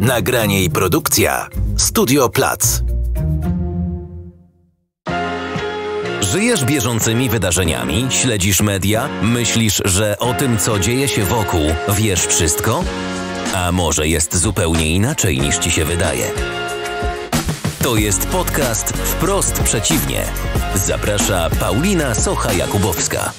Nagranie i produkcja Studio Plac. Żyjesz bieżącymi wydarzeniami, śledzisz media, myślisz, że o tym, co dzieje się wokół, wiesz wszystko? A może jest zupełnie inaczej niż ci się wydaje. To jest podcast Wprost Przeciwnie. Zaprasza Paulina Socha-Jakubowska.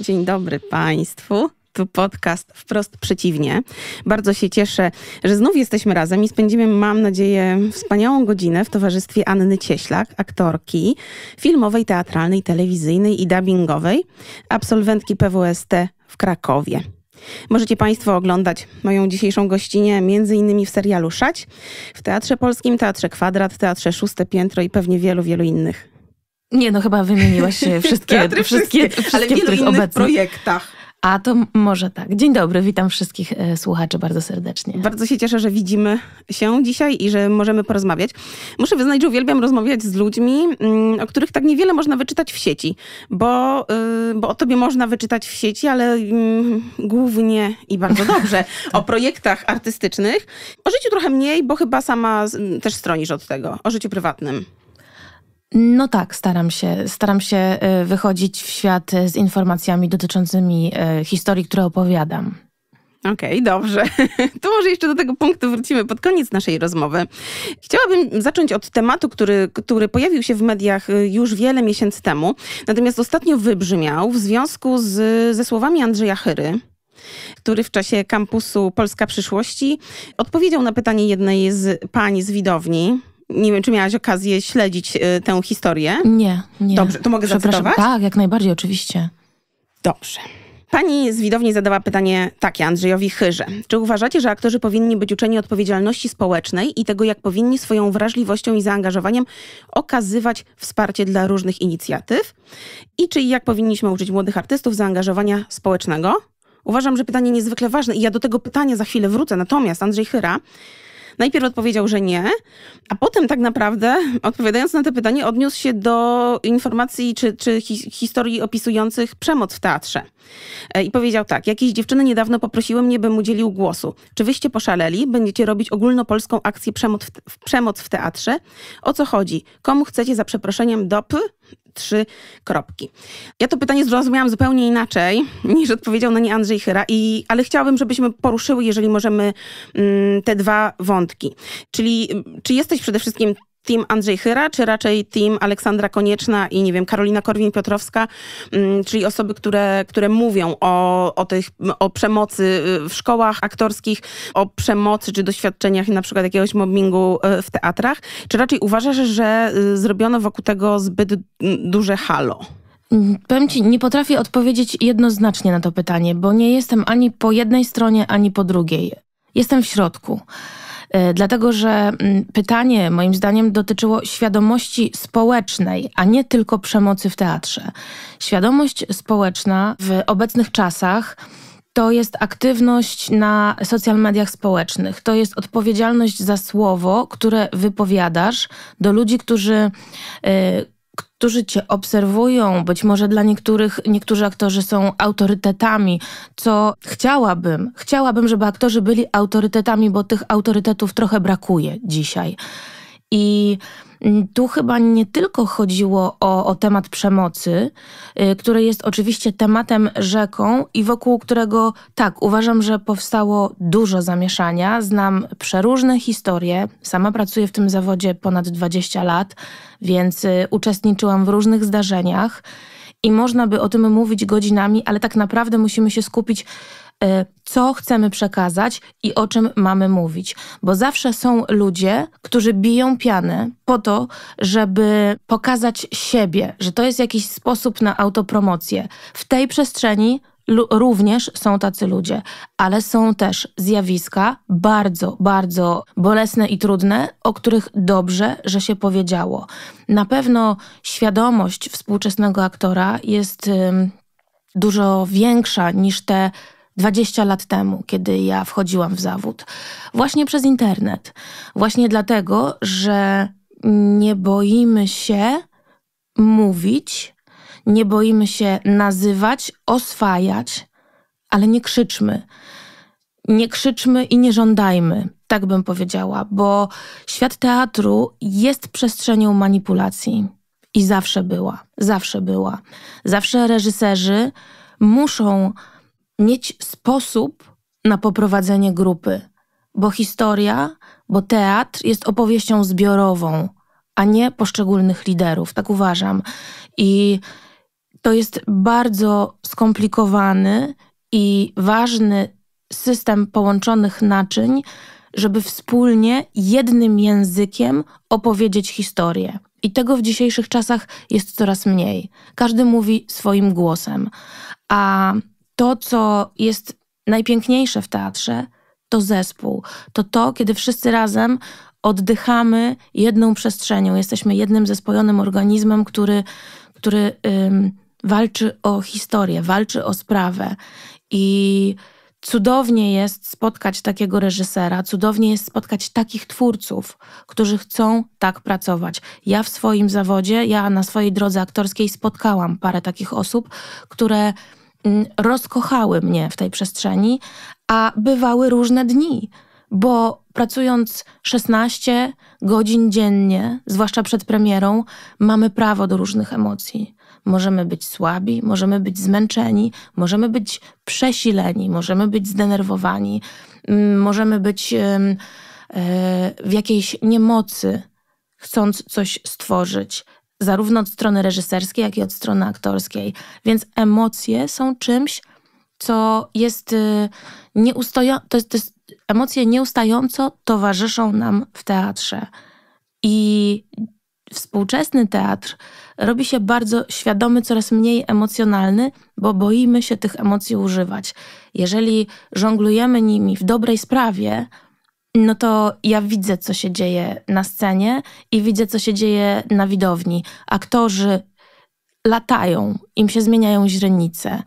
Dzień dobry Państwu tu podcast wprost przeciwnie. Bardzo się cieszę, że znów jesteśmy razem i spędzimy, mam nadzieję, wspaniałą godzinę w towarzystwie Anny Cieślak, aktorki filmowej, teatralnej, telewizyjnej i dubbingowej, absolwentki PWST w Krakowie. Możecie Państwo oglądać moją dzisiejszą gościnę m.in. w serialu Szać, w Teatrze Polskim, Teatrze Kwadrat, Teatrze Szóste Piętro i pewnie wielu, wielu innych. Nie, no chyba wymieniłaś wszystkie, wszystkie, wszystkie, wszystkie, ale w wielu innych obecnych. projektach. A to może tak. Dzień dobry, witam wszystkich e, słuchaczy bardzo serdecznie. Bardzo się cieszę, że widzimy się dzisiaj i że możemy porozmawiać. Muszę wyznać, że uwielbiam rozmawiać z ludźmi, mm, o których tak niewiele można wyczytać w sieci, bo, y, bo o tobie można wyczytać w sieci, ale mm, głównie i bardzo dobrze o projektach artystycznych. O życiu trochę mniej, bo chyba sama też stronisz od tego, o życiu prywatnym. No tak, staram się. Staram się y, wychodzić w świat y, z informacjami dotyczącymi y, historii, które opowiadam. Okej, okay, dobrze. To może jeszcze do tego punktu wrócimy pod koniec naszej rozmowy. Chciałabym zacząć od tematu, który, który pojawił się w mediach już wiele miesięcy temu, natomiast ostatnio wybrzmiał w związku z, ze słowami Andrzeja Chyry, który w czasie kampusu Polska Przyszłości odpowiedział na pytanie jednej z pani z widowni, nie wiem, czy miałaś okazję śledzić y, tę historię? Nie, nie. Dobrze, to mogę zacytować? Tak, jak najbardziej, oczywiście. Dobrze. Pani z widowni zadała pytanie takie Andrzejowi Chyrze. Czy uważacie, że aktorzy powinni być uczeni odpowiedzialności społecznej i tego, jak powinni swoją wrażliwością i zaangażowaniem okazywać wsparcie dla różnych inicjatyw? I czy i jak powinniśmy uczyć młodych artystów zaangażowania społecznego? Uważam, że pytanie niezwykle ważne i ja do tego pytania za chwilę wrócę. Natomiast Andrzej Chyra najpierw odpowiedział, że nie, a potem tak naprawdę, odpowiadając na to pytanie, odniósł się do informacji czy, czy historii opisujących przemoc w teatrze. E, I powiedział tak, jakieś dziewczyny niedawno poprosiły mnie, bym udzielił głosu. Czy wyście poszaleli? Będziecie robić ogólnopolską akcję przemoc w, przemoc w teatrze? O co chodzi? Komu chcecie za przeproszeniem dop trzy kropki. Ja to pytanie zrozumiałam zupełnie inaczej niż odpowiedział na nie Andrzej Chyra, i, ale chciałabym, żebyśmy poruszyły, jeżeli możemy, mm, te dwa wątki. Czyli mm, czy jesteś przede wszystkim team Andrzej Chyra, czy raczej team Aleksandra Konieczna i nie wiem, Karolina Korwin-Piotrowska, mm, czyli osoby, które, które mówią o, o, tych, o przemocy y, w szkołach aktorskich, o przemocy czy doświadczeniach na przykład jakiegoś mobbingu y, w teatrach? Czy raczej uważasz, że y, zrobiono wokół tego zbyt mm, duże halo? Mm, powiem ci, nie potrafię odpowiedzieć jednoznacznie na to pytanie, bo nie jestem ani po jednej stronie, ani po drugiej. Jestem w środku. E, dlatego, że mm, pytanie moim zdaniem dotyczyło świadomości społecznej, a nie tylko przemocy w teatrze. Świadomość społeczna w obecnych czasach to jest aktywność na social mediach społecznych, to jest odpowiedzialność za słowo, które wypowiadasz do ludzi, którzy. Yy, którzy cię obserwują, być może dla niektórych, niektórzy aktorzy są autorytetami, co chciałabym, chciałabym, żeby aktorzy byli autorytetami, bo tych autorytetów trochę brakuje dzisiaj. I Mm, tu chyba nie tylko chodziło o, o temat przemocy, y, który jest oczywiście tematem rzeką i wokół którego tak, uważam, że powstało dużo zamieszania. Znam przeróżne historie. Sama pracuję w tym zawodzie ponad 20 lat, więc y, uczestniczyłam w różnych zdarzeniach i można by o tym mówić godzinami, ale tak naprawdę musimy się skupić Y, co chcemy przekazać i o czym mamy mówić. Bo zawsze są ludzie, którzy biją pianę po to, żeby pokazać siebie, że to jest jakiś sposób na autopromocję. W tej przestrzeni również są tacy ludzie, ale są też zjawiska bardzo, bardzo bolesne i trudne, o których dobrze, że się powiedziało. Na pewno świadomość współczesnego aktora jest. Dużo większa niż te 20 lat temu, kiedy ja wchodziłam w zawód, właśnie przez internet. Właśnie dlatego, że nie boimy się mówić, nie boimy się nazywać, oswajać, ale nie krzyczmy. Nie krzyczmy i nie żądajmy, tak bym powiedziała, bo świat teatru jest przestrzenią manipulacji i zawsze była, zawsze była. Zawsze reżyserzy muszą mieć sposób na poprowadzenie grupy, bo historia, bo teatr jest opowieścią zbiorową, a nie poszczególnych liderów, tak uważam. I to jest bardzo skomplikowany i ważny system połączonych naczyń, żeby wspólnie, jednym językiem opowiedzieć historię. I tego w dzisiejszych czasach jest coraz mniej. Każdy mówi swoim głosem. A to, co jest najpiękniejsze w teatrze, to zespół. To to, kiedy wszyscy razem oddychamy jedną przestrzenią. Jesteśmy jednym zespojonym organizmem, który, który ym, walczy o historię, walczy o sprawę. I cudownie jest spotkać takiego reżysera, cudownie jest spotkać takich twórców, którzy chcą tak pracować. Ja w swoim zawodzie, ja na swojej drodze aktorskiej spotkałam parę takich osób, które Mm, rozkochały mnie w tej przestrzeni, a bywały różne dni, bo pracując 16 godzin dziennie, zwłaszcza przed premierą, mamy prawo do różnych emocji. Możemy być słabi, możemy być zmęczeni, możemy być przesileni, możemy być zdenerwowani, mm, możemy być e, w jakiejś niemocy, chcąc coś stworzyć zarówno od strony reżyserskiej, jak i od strony aktorskiej. Więc emocje są czymś, co jest y, nieustające, to jest, to jest, emocje nieustająco towarzyszą nam w teatrze. I współczesny teatr robi się bardzo świadomy, coraz mniej emocjonalny, bo boimy się tych emocji używać. Jeżeli żonglujemy nimi w dobrej sprawie, no to ja widzę, co się dzieje na scenie i widzę, co się dzieje na widowni. Aktorzy latają, im się zmieniają źrenice,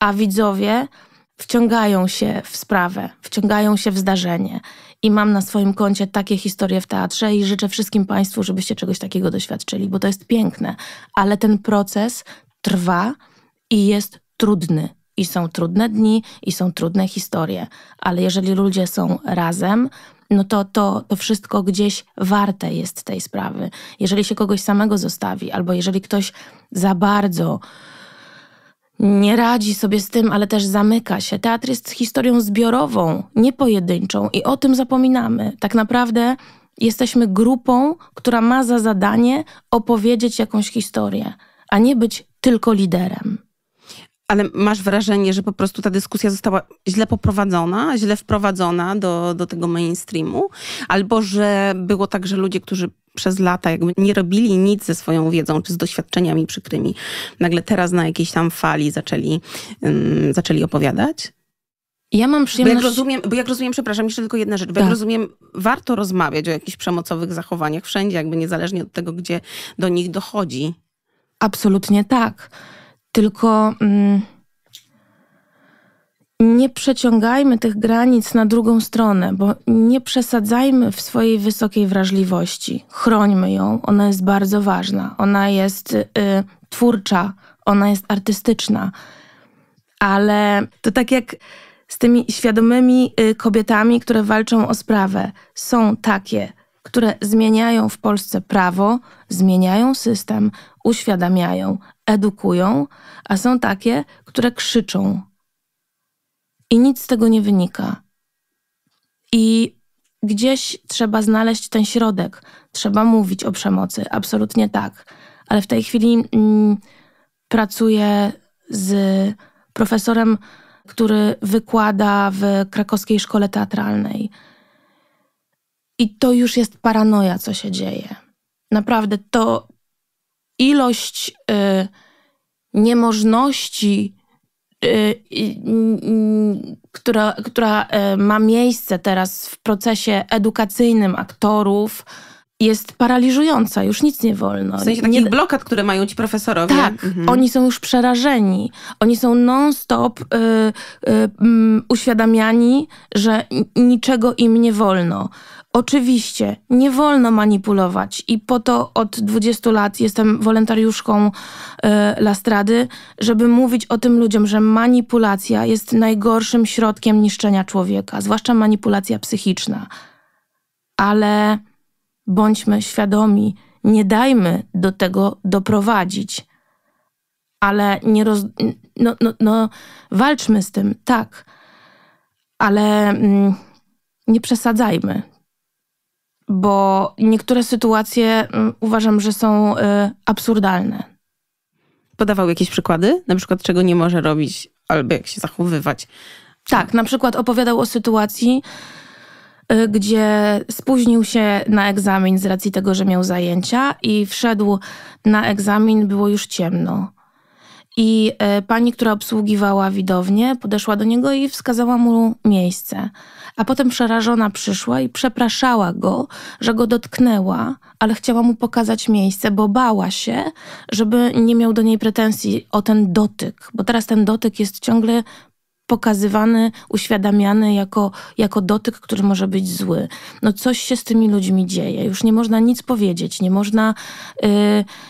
a widzowie wciągają się w sprawę, wciągają się w zdarzenie. I mam na swoim koncie takie historie w teatrze i życzę wszystkim Państwu, żebyście czegoś takiego doświadczyli, bo to jest piękne. Ale ten proces trwa i jest trudny i są trudne dni, i są trudne historie, ale jeżeli ludzie są razem, no to, to, to wszystko gdzieś warte jest tej sprawy. Jeżeli się kogoś samego zostawi, albo jeżeli ktoś za bardzo nie radzi sobie z tym, ale też zamyka się. Teatr jest historią zbiorową, nie pojedynczą i o tym zapominamy. Tak naprawdę jesteśmy grupą, która ma za zadanie opowiedzieć jakąś historię, a nie być tylko liderem ale masz wrażenie, że po prostu ta dyskusja została źle poprowadzona, źle wprowadzona do, do tego mainstreamu, albo że było tak, że ludzie, którzy przez lata jakby nie robili nic ze swoją wiedzą czy z doświadczeniami przykrymi, nagle teraz na jakiejś tam fali zaczęli, um, zaczęli opowiadać? Ja mam przyjemność... Bo jak, rozumiem, bo jak rozumiem, przepraszam, jeszcze tylko jedna rzecz. Bo tak. jak rozumiem, warto rozmawiać o jakichś przemocowych zachowaniach wszędzie, jakby niezależnie od tego, gdzie do nich dochodzi. Absolutnie tak. Tylko mm, nie przeciągajmy tych granic na drugą stronę, bo nie przesadzajmy w swojej wysokiej wrażliwości. Chrońmy ją, ona jest bardzo ważna, ona jest y, twórcza, ona jest artystyczna. Ale to tak jak z tymi świadomymi y, kobietami, które walczą o sprawę, są takie które zmieniają w Polsce prawo, zmieniają system, uświadamiają, edukują, a są takie, które krzyczą. I nic z tego nie wynika. I gdzieś trzeba znaleźć ten środek. Trzeba mówić o przemocy, absolutnie tak. Ale w tej chwili mm, pracuję z profesorem, który wykłada w krakowskiej szkole teatralnej. I to już jest paranoia, co się dzieje. Naprawdę to ilość y, niemożności, y, y, która, która y, ma miejsce teraz w procesie edukacyjnym aktorów, jest paraliżująca, już nic nie wolno. W sensie takich nie... blokad, które mają ci profesorowie. Tak, mhm. oni są już przerażeni. Oni są non-stop y, y, y, uświadamiani, że niczego im nie wolno. Oczywiście nie wolno manipulować i po to od 20 lat jestem wolontariuszką y, e, Lastrady, żeby mówić o tym ludziom, że manipulacja jest najgorszym środkiem niszczenia człowieka, zwłaszcza manipulacja psychiczna. Ale bądźmy świadomi, nie dajmy do tego doprowadzić. Ale nie roz... no, no, no walczmy z tym, tak. Ale mm, nie przesadzajmy bo niektóre sytuacje y, uważam, że są y, absurdalne. Podawał jakieś przykłady, na przykład czego nie może robić albo jak się zachowywać. Tak, na przykład opowiadał o sytuacji, y, gdzie spóźnił się na egzamin z racji tego, że miał zajęcia i wszedł na egzamin, było już ciemno. I pani, która obsługiwała widownię, podeszła do niego i wskazała mu miejsce a potem przerażona przyszła i przepraszała go, że go dotknęła, ale chciała mu pokazać miejsce, bo bała się, żeby nie miał do niej pretensji o ten dotyk, bo teraz ten dotyk jest ciągle pokazywany, uświadamiany jako, jako dotyk, który może być zły. No coś się z tymi ludźmi dzieje. Już nie można nic powiedzieć, nie można, yy,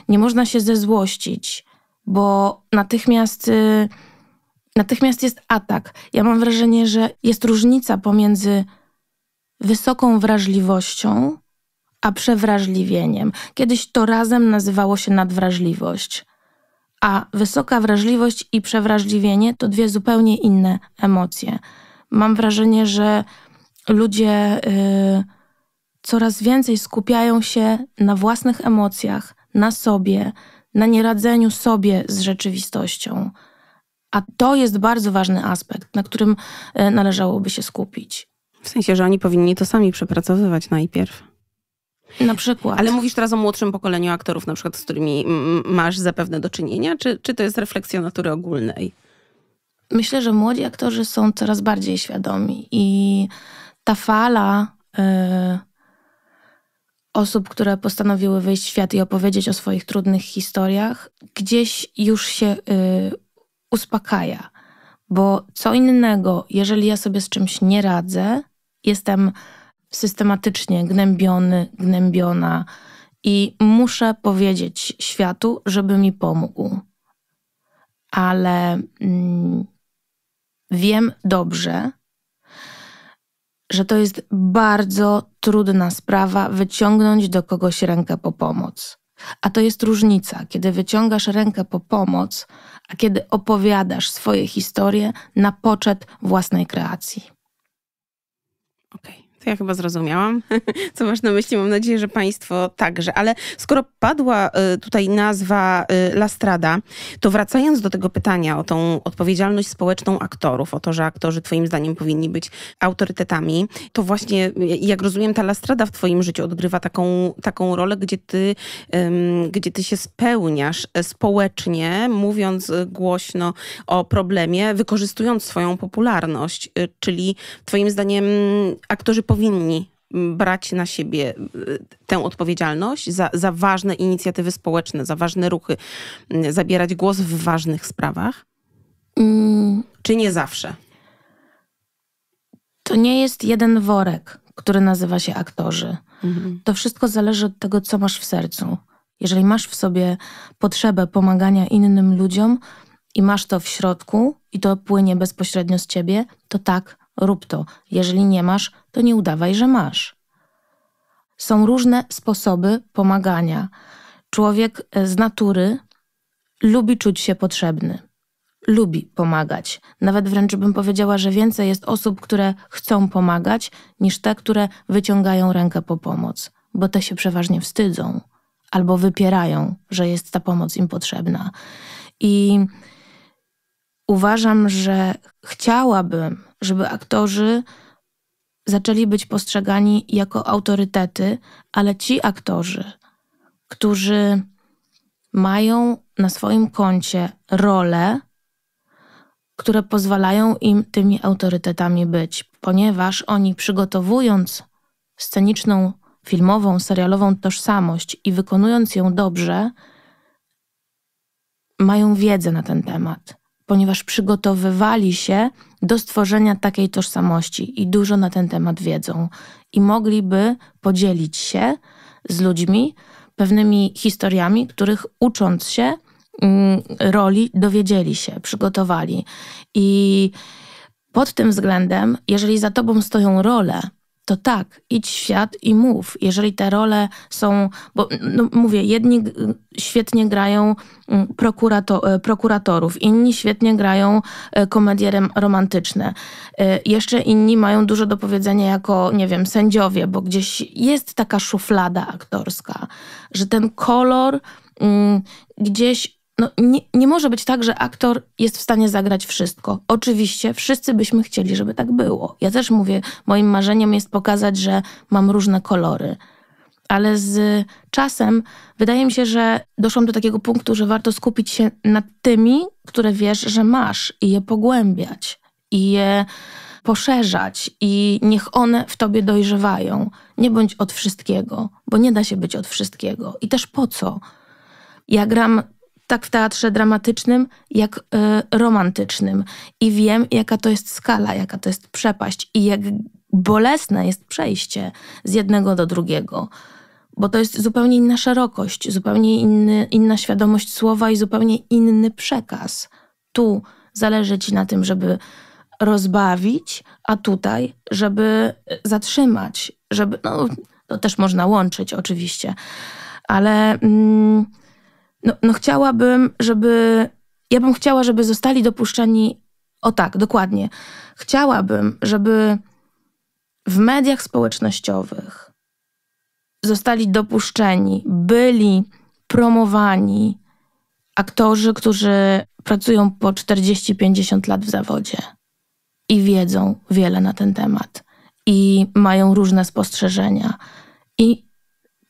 nie można się zezłościć, bo natychmiast... Yy, Natychmiast jest atak. Ja mam wrażenie, że jest różnica pomiędzy wysoką wrażliwością a przewrażliwieniem. Kiedyś to razem nazywało się nadwrażliwość. A wysoka wrażliwość i przewrażliwienie to dwie zupełnie inne emocje. Mam wrażenie, że ludzie y, coraz więcej skupiają się na własnych emocjach, na sobie, na nieradzeniu sobie z rzeczywistością. A to jest bardzo ważny aspekt, na którym e, należałoby się skupić. W sensie, że oni powinni to sami przepracowywać najpierw. Na przykład. Ale mówisz teraz o młodszym pokoleniu aktorów, na przykład, z którymi masz zapewne do czynienia, czy, czy to jest refleksja natury ogólnej? Myślę, że młodzi aktorzy są coraz bardziej świadomi i ta fala y, osób, które postanowiły wyjść w świat i opowiedzieć o swoich trudnych historiach, gdzieś już się e, uspokaja, bo co innego, jeżeli ja sobie z czymś nie radzę, jestem systematycznie gnębiony, gnębiona i muszę powiedzieć światu, żeby mi pomógł. Ale mm, wiem dobrze, że to jest bardzo trudna sprawa wyciągnąć do kogoś rękę po pomoc. A to jest różnica, kiedy wyciągasz rękę po pomoc, a kiedy opowiadasz swoje historie na poczet własnej kreacji. Okej. Okay. To ja chyba zrozumiałam, co masz na myśli. Mam nadzieję, że Państwo także. Ale skoro padła y, tutaj nazwa y, Lastrada, to wracając do tego pytania o tą odpowiedzialność społeczną aktorów, o to, że aktorzy Twoim zdaniem powinni być autorytetami, to właśnie, y, jak rozumiem, ta Lastrada w Twoim życiu odgrywa taką, taką rolę, gdzie ty, gdzie ty się spełniasz społecznie, mówiąc głośno o problemie, wykorzystując swoją popularność. Czyli Twoim zdaniem mm, aktorzy powinni powinni mm, brać na siebie y, tę odpowiedzialność za, za ważne inicjatywy społeczne, za ważne ruchy, mm, zabierać głos w ważnych sprawach? Mm. Czy nie zawsze? To nie jest jeden worek, który nazywa się aktorzy. Mhm. To wszystko zależy od tego, co masz w sercu. Jeżeli masz w sobie potrzebę pomagania innym ludziom i masz to w środku i to płynie bezpośrednio z ciebie, to tak, Rób to. Jeżeli nie masz, to nie udawaj, że masz. Są różne sposoby pomagania. Człowiek e, z natury lubi czuć się potrzebny, lubi pomagać. Nawet wręcz bym powiedziała, że więcej jest osób, które chcą pomagać, niż te, które wyciągają rękę po pomoc, bo te się przeważnie wstydzą albo wypierają, że jest ta pomoc im potrzebna. I uważam, że chciałabym, żeby aktorzy zaczęli być postrzegani jako autorytety, ale ci aktorzy, którzy mają na swoim koncie role, które pozwalają im tymi autorytetami być, ponieważ oni przygotowując sceniczną, filmową, serialową tożsamość i wykonując ją dobrze, mają wiedzę na ten temat ponieważ przygotowywali się do stworzenia takiej tożsamości i dużo na ten temat wiedzą i mogliby podzielić się z ludźmi pewnymi historiami, których ucząc się mm, roli dowiedzieli się, przygotowali. I pod tym względem, jeżeli za tobą stoją role, to tak, idź w świat i mów. Jeżeli te role są, bo no, mówię, jedni świetnie grają mm, prokurato, e, prokuratorów, inni świetnie grają e, komedie romantyczne, e, jeszcze inni mają dużo do powiedzenia jako, nie wiem, sędziowie, bo gdzieś jest taka szuflada aktorska, że ten kolor mm, gdzieś no, nie, nie może być tak, że aktor jest w stanie zagrać wszystko. Oczywiście wszyscy byśmy chcieli, żeby tak było. Ja też mówię, moim marzeniem jest pokazać, że mam różne kolory. Ale z czasem wydaje mi się, że doszłam do takiego punktu, że warto skupić się nad tymi, które wiesz, że masz i je pogłębiać, i je poszerzać, i niech one w tobie dojrzewają. Nie bądź od wszystkiego, bo nie da się być od wszystkiego. I też po co? Ja gram tak w teatrze dramatycznym, jak y, romantycznym. I wiem, jaka to jest skala, jaka to jest przepaść i jak bolesne jest przejście z jednego do drugiego. Bo to jest zupełnie inna szerokość, zupełnie inny, inna świadomość słowa i zupełnie inny przekaz. Tu zależy ci na tym, żeby rozbawić, a tutaj, żeby y, zatrzymać, żeby. No, to też można łączyć oczywiście, ale. Mm, no, no chciałabym, żeby. Ja bym chciała, żeby zostali dopuszczeni. O tak, dokładnie. Chciałabym, żeby w mediach społecznościowych zostali dopuszczeni, byli promowani aktorzy, którzy pracują po 40-50 lat w zawodzie i wiedzą wiele na ten temat i mają różne spostrzeżenia. I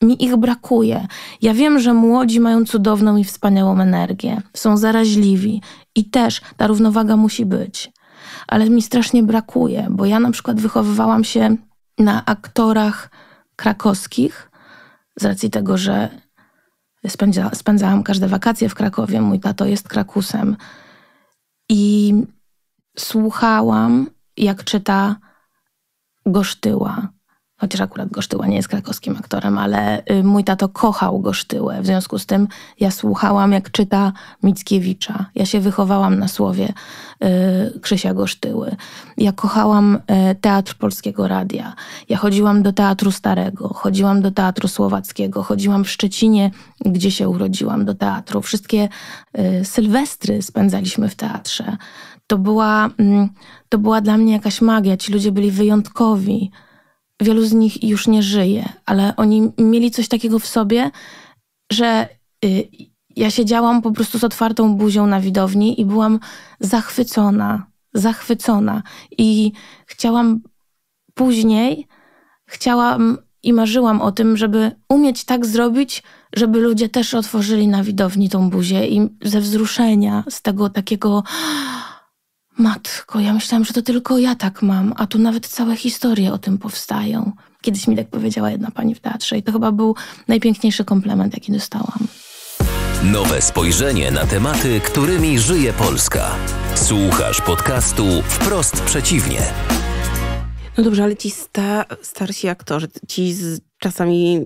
mi ich brakuje. Ja wiem, że młodzi mają cudowną i wspaniałą energię, są zaraźliwi i też ta równowaga musi być. Ale mi strasznie brakuje, bo ja na przykład wychowywałam się na aktorach krakowskich, z racji tego, że spędza, spędzałam każde wakacje w Krakowie, mój tato jest Krakusem. I słuchałam, jak czyta Gosztyła, chociaż akurat Gosztyła nie jest krakowskim aktorem, ale y, mój tato kochał Gosztyłę. W związku z tym ja słuchałam, jak czyta Mickiewicza. Ja się wychowałam na słowie y, Krzysia Gosztyły. Ja kochałam y, Teatr Polskiego Radia. Ja chodziłam do Teatru Starego, chodziłam do Teatru Słowackiego, chodziłam w Szczecinie, gdzie się urodziłam, do teatru. Wszystkie y, sylwestry spędzaliśmy w teatrze to była, mm, to była dla mnie jakaś magia. Ci ludzie byli wyjątkowi wielu z nich już nie żyje, ale oni mieli coś takiego w sobie, że y, ja siedziałam po prostu z otwartą buzią na widowni i byłam zachwycona, zachwycona. I chciałam później, chciałam i marzyłam o tym, żeby umieć tak zrobić, żeby ludzie też otworzyli na widowni tą buzię i ze wzruszenia, z tego takiego Matko, ja myślałam, że to tylko ja tak mam, a tu nawet całe historie o tym powstają. Kiedyś mi tak powiedziała jedna pani w teatrze i to chyba był najpiękniejszy komplement, jaki dostałam. Nowe spojrzenie na tematy, którymi żyje Polska. Słuchasz podcastu Wprost Przeciwnie. No dobrze, ale ci sta, starsi aktorzy, ci z czasami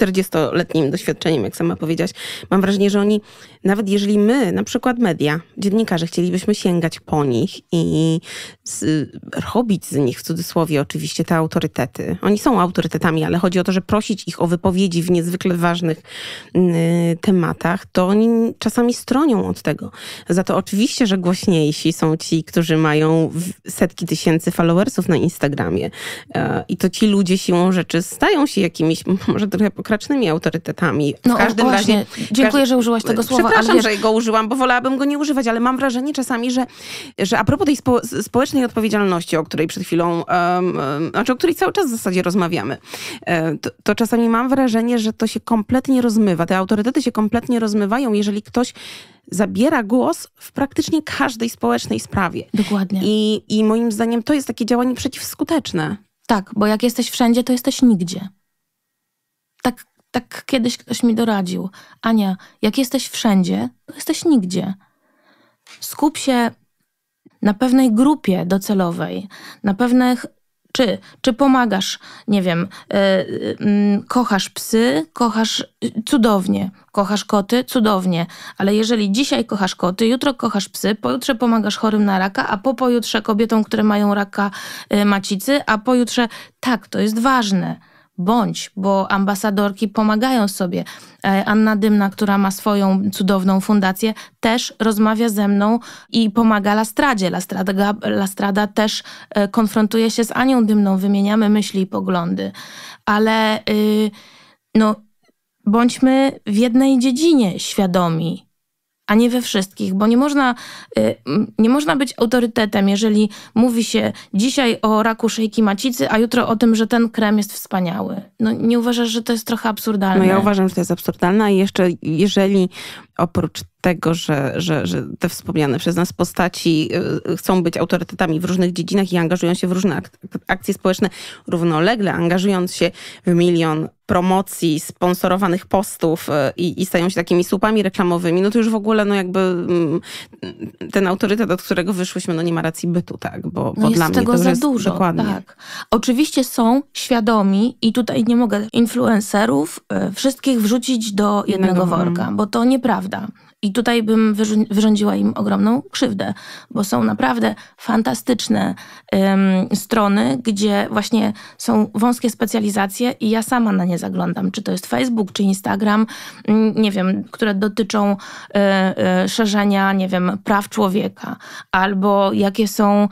40-letnim doświadczeniem, jak sama powiedziałaś. Mam wrażenie, że oni, nawet jeżeli my, na przykład media, dziennikarze, chcielibyśmy sięgać po nich i z, robić z nich, w cudzysłowie oczywiście, te autorytety. Oni są autorytetami, ale chodzi o to, że prosić ich o wypowiedzi w niezwykle ważnych y, tematach, to oni czasami stronią od tego. Za to oczywiście, że głośniejsi są ci, którzy mają setki tysięcy followersów na Instagramie. Y, I to ci ludzie siłą rzeczy rzeczy stają się jakimiś, może trochę pokracznymi autorytetami. W no, każdym właśnie. razie. Dziękuję, że użyłaś tego słowa. Przepraszam, wiesz... że go użyłam, bo wolałabym go nie używać, ale mam wrażenie czasami, że, że a propos tej spo społecznej odpowiedzialności, o której przed chwilą, um, znaczy o której cały czas w zasadzie rozmawiamy, e, to, to czasami mam wrażenie, że to się kompletnie rozmywa. Te autorytety się kompletnie rozmywają, jeżeli ktoś zabiera głos w praktycznie każdej społecznej sprawie. Dokładnie. I, i moim zdaniem to jest takie działanie przeciwskuteczne. Tak, bo jak jesteś wszędzie, to jesteś nigdzie. Tak, tak kiedyś ktoś mi doradził. Ania, jak jesteś wszędzie, to jesteś nigdzie. Skup się na pewnej grupie docelowej, na pewnych czy, czy pomagasz, nie wiem, yy, kochasz psy, kochasz y, cudownie, kochasz koty, cudownie, ale jeżeli dzisiaj kochasz koty, jutro kochasz psy, pojutrze pomagasz chorym na raka, a po pojutrze kobietom, które mają raka yy, macicy, a pojutrze tak, to jest ważne bądź, bo ambasadorki pomagają sobie. E, Anna Dymna, która ma swoją cudowną fundację, też rozmawia ze mną i pomaga Lastradzie. Lastrada, Lastrada też e, konfrontuje się z Anią Dymną, wymieniamy myśli i poglądy. Ale y, no, bądźmy w jednej dziedzinie świadomi a nie we wszystkich, bo nie można, y, nie można być autorytetem, jeżeli mówi się dzisiaj o raku szyjki macicy, a jutro o tym, że ten krem jest wspaniały. No nie uważasz, że to jest trochę absurdalne? No ja uważam, że to jest absurdalne i jeszcze jeżeli oprócz tego, że, że, że te wspomniane przez nas postaci y, chcą być autorytetami w różnych dziedzinach i angażują się w różne ak akcje społeczne, równolegle angażując się w milion promocji, sponsorowanych postów y, i, i stają się takimi słupami reklamowymi, no to już w ogóle no jakby mm, ten autorytet, od którego wyszłyśmy, no nie ma racji bytu, tak? Bo, bo no dla mnie tego to za jest dużo, dokładnie. Tak. Oczywiście są świadomi i tutaj nie mogę influencerów y, wszystkich wrzucić do jednego, jednego worka, bo to nieprawda. I tutaj bym wyrządziła im ogromną krzywdę, bo są naprawdę fantastyczne ym, strony, gdzie właśnie są wąskie specjalizacje i ja sama na nie zaglądam. Czy to jest Facebook, czy Instagram, mm, nie wiem, które dotyczą y, y, szerzenia, nie wiem, praw człowieka, albo jakie są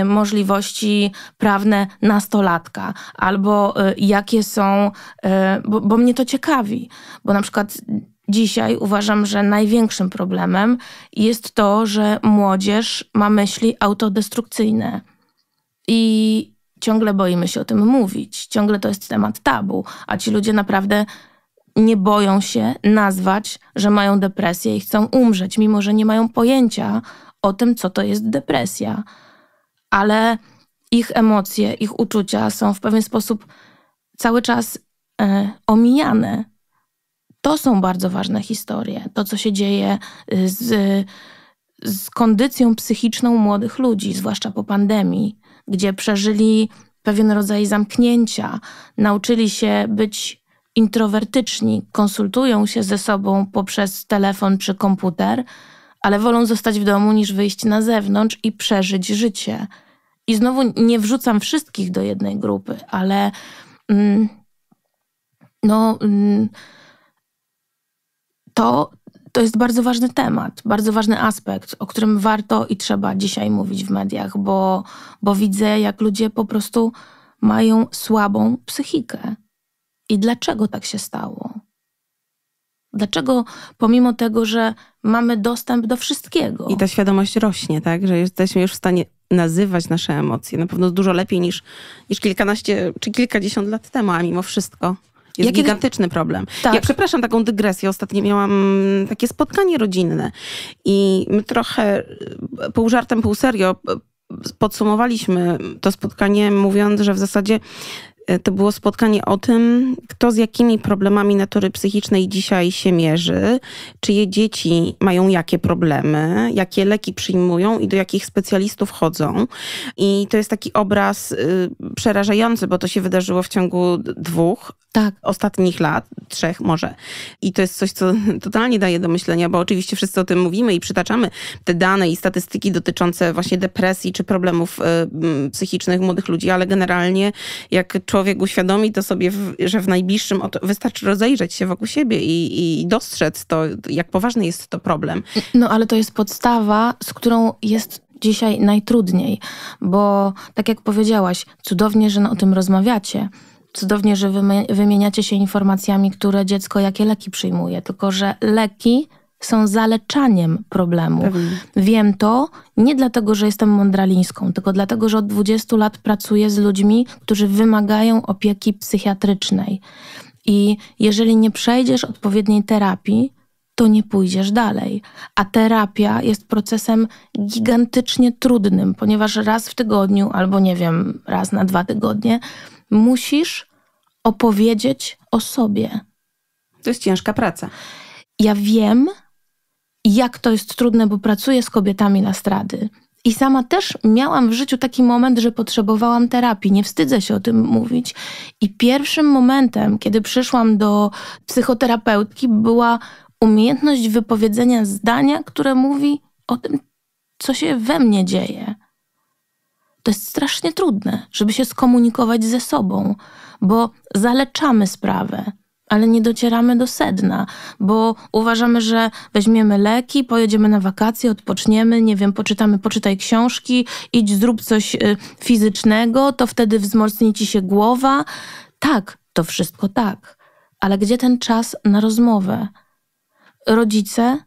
y, możliwości prawne nastolatka, albo jakie są, bo, bo mnie to ciekawi, bo na przykład Dzisiaj uważam, że największym problemem jest to, że młodzież ma myśli autodestrukcyjne i ciągle boimy się o tym mówić, ciągle to jest temat tabu, a ci ludzie naprawdę nie boją się nazwać, że mają depresję i chcą umrzeć, mimo że nie mają pojęcia o tym, co to jest depresja. Ale ich emocje, ich uczucia są w pewien sposób cały czas e, omijane to są bardzo ważne historie. To, co się dzieje y, z, z kondycją psychiczną młodych ludzi, zwłaszcza po pandemii, gdzie przeżyli pewien rodzaj zamknięcia, nauczyli się być introwertyczni, konsultują się ze sobą poprzez telefon czy komputer, ale wolą zostać w domu niż wyjść na zewnątrz i przeżyć życie. I znowu nie wrzucam wszystkich do jednej grupy, ale mm, no. Mm, to, to jest bardzo ważny temat, bardzo ważny aspekt, o którym warto i trzeba dzisiaj mówić w mediach, bo, bo widzę, jak ludzie po prostu mają słabą psychikę. I dlaczego tak się stało? Dlaczego pomimo tego, że mamy dostęp do wszystkiego? I ta świadomość rośnie, tak? Że jesteśmy już w stanie nazywać nasze emocje. Na pewno dużo lepiej niż, niż kilkanaście czy kilkadziesiąt lat temu, a mimo wszystko. Jest gigantyczny problem. Tak. Ja przepraszam taką dygresję. Ostatnio miałam mm, takie spotkanie rodzinne i my trochę e, pół żartem, pół serio e, podsumowaliśmy to spotkanie, mówiąc, że w zasadzie E, to było spotkanie o tym, kto z jakimi problemami natury psychicznej dzisiaj się mierzy, czyje dzieci mają jakie problemy, jakie leki przyjmują i do jakich specjalistów chodzą. I to jest taki obraz y, przerażający, bo to się wydarzyło w ciągu dwóch tak. ostatnich lat, trzech może. I to jest coś, co totalnie daje do myślenia, bo oczywiście wszyscy o tym mówimy i przytaczamy te dane i statystyki dotyczące właśnie depresji czy problemów y, psychicznych młodych ludzi, ale generalnie jak człowiek człowiek uświadomi to sobie, w, że w najbliższym, wystarczy rozejrzeć się wokół siebie i, i dostrzec to, jak poważny jest to problem. No ale to jest podstawa, z którą jest dzisiaj najtrudniej, bo tak jak powiedziałaś, cudownie, że o tym rozmawiacie. Cudownie, że wymieniacie się informacjami, które dziecko, jakie leki przyjmuje, tylko że leki są zaleczaniem problemu. Pewnie. Wiem to nie dlatego, że jestem mądralińską, tylko dlatego, że od 20 lat pracuję z ludźmi, którzy wymagają opieki psychiatrycznej. I jeżeli nie przejdziesz odpowiedniej terapii, to nie pójdziesz dalej. A terapia jest procesem gigantycznie trudnym, ponieważ raz w tygodniu, albo nie wiem, raz na dwa tygodnie, musisz opowiedzieć o sobie. To jest ciężka praca. Ja wiem, i jak to jest trudne, bo pracuję z kobietami na strady. I sama też miałam w życiu taki moment, że potrzebowałam terapii. Nie wstydzę się o tym mówić. I pierwszym momentem, kiedy przyszłam do psychoterapeutki, była umiejętność wypowiedzenia zdania, które mówi o tym, co się we mnie dzieje. To jest strasznie trudne, żeby się skomunikować ze sobą, bo zaleczamy sprawę ale nie docieramy do sedna, bo uważamy, że weźmiemy leki, pojedziemy na wakacje, odpoczniemy, nie wiem, poczytamy, poczytaj książki, idź, zrób coś y, fizycznego, to wtedy wzmocni ci się głowa. Tak, to wszystko tak. Ale gdzie ten czas na rozmowę? Rodzice,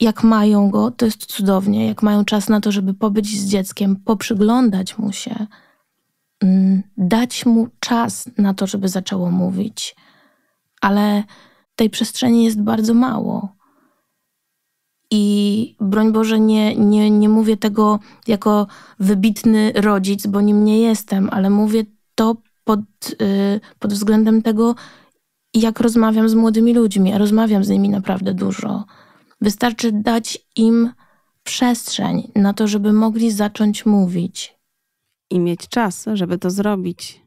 jak mają go, to jest cudownie. Jak mają czas na to, żeby pobyć z dzieckiem, poprzyglądać mu się, mm, dać mu czas na to, żeby zaczęło mówić ale tej przestrzeni jest bardzo mało. I broń Boże, nie, nie, nie mówię tego jako wybitny rodzic, bo nim nie jestem, ale mówię to pod, y, pod względem tego, jak rozmawiam z młodymi ludźmi, a rozmawiam z nimi naprawdę dużo. Wystarczy dać im przestrzeń na to, żeby mogli zacząć mówić. I mieć czas, żeby to zrobić.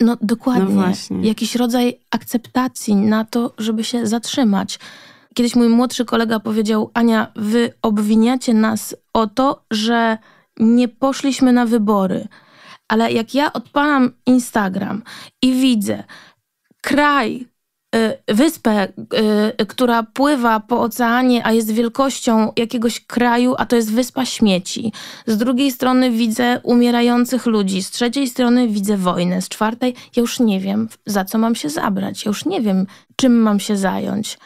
No dokładnie. No Jakiś rodzaj akceptacji na to, żeby się zatrzymać. Kiedyś mój młodszy kolega powiedział: Ania, wy obwiniacie nas o to, że nie poszliśmy na wybory. Ale jak ja odpalam Instagram i widzę kraj, Y, wyspę, y, y, która pływa po oceanie, a jest wielkością jakiegoś kraju, a to jest wyspa śmieci. Z drugiej strony widzę umierających ludzi, z trzeciej strony widzę wojnę, z czwartej ja już nie wiem, za co mam się zabrać, ja już nie wiem, czym mam się zająć.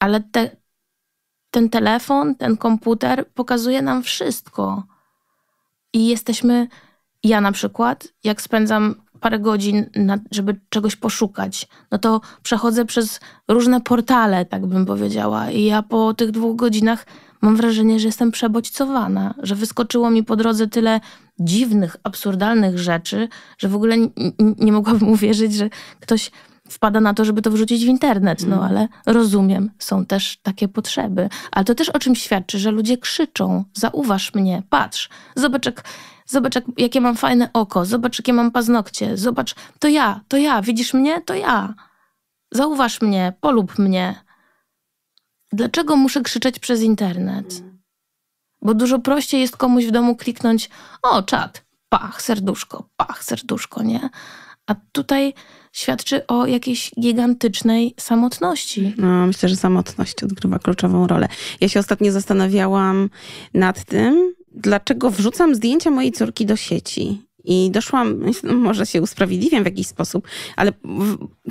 Ale te, ten telefon, ten komputer pokazuje nam wszystko. I jesteśmy, ja na przykład, jak spędzam parę godzin, na, żeby czegoś poszukać, no to przechodzę przez różne portale, tak bym powiedziała. I ja po tych dwóch godzinach mam wrażenie, że jestem przebodźcowana, że wyskoczyło mi po drodze tyle dziwnych, absurdalnych rzeczy, że w ogóle nie mogłabym uwierzyć, że ktoś wpada na to, żeby to wrzucić w internet. No mm. ale rozumiem, są też takie potrzeby. Ale to też o czym świadczy, że ludzie krzyczą: zauważ mnie, patrz, zobacz, jak Zobacz, jak, jakie mam fajne oko, zobacz, jakie mam paznokcie, zobacz, to ja, to ja, widzisz mnie, to ja. Zauważ mnie, polub mnie. Dlaczego muszę krzyczeć przez internet? Bo dużo prościej jest komuś w domu kliknąć: O, czat, pach, serduszko, pach, serduszko, nie? A tutaj świadczy o jakiejś gigantycznej samotności. No, myślę, że samotność odgrywa kluczową rolę. Ja się ostatnio zastanawiałam nad tym, dlaczego wrzucam zdjęcia mojej córki do sieci. I doszłam, może się usprawiedliwiam w jakiś sposób, ale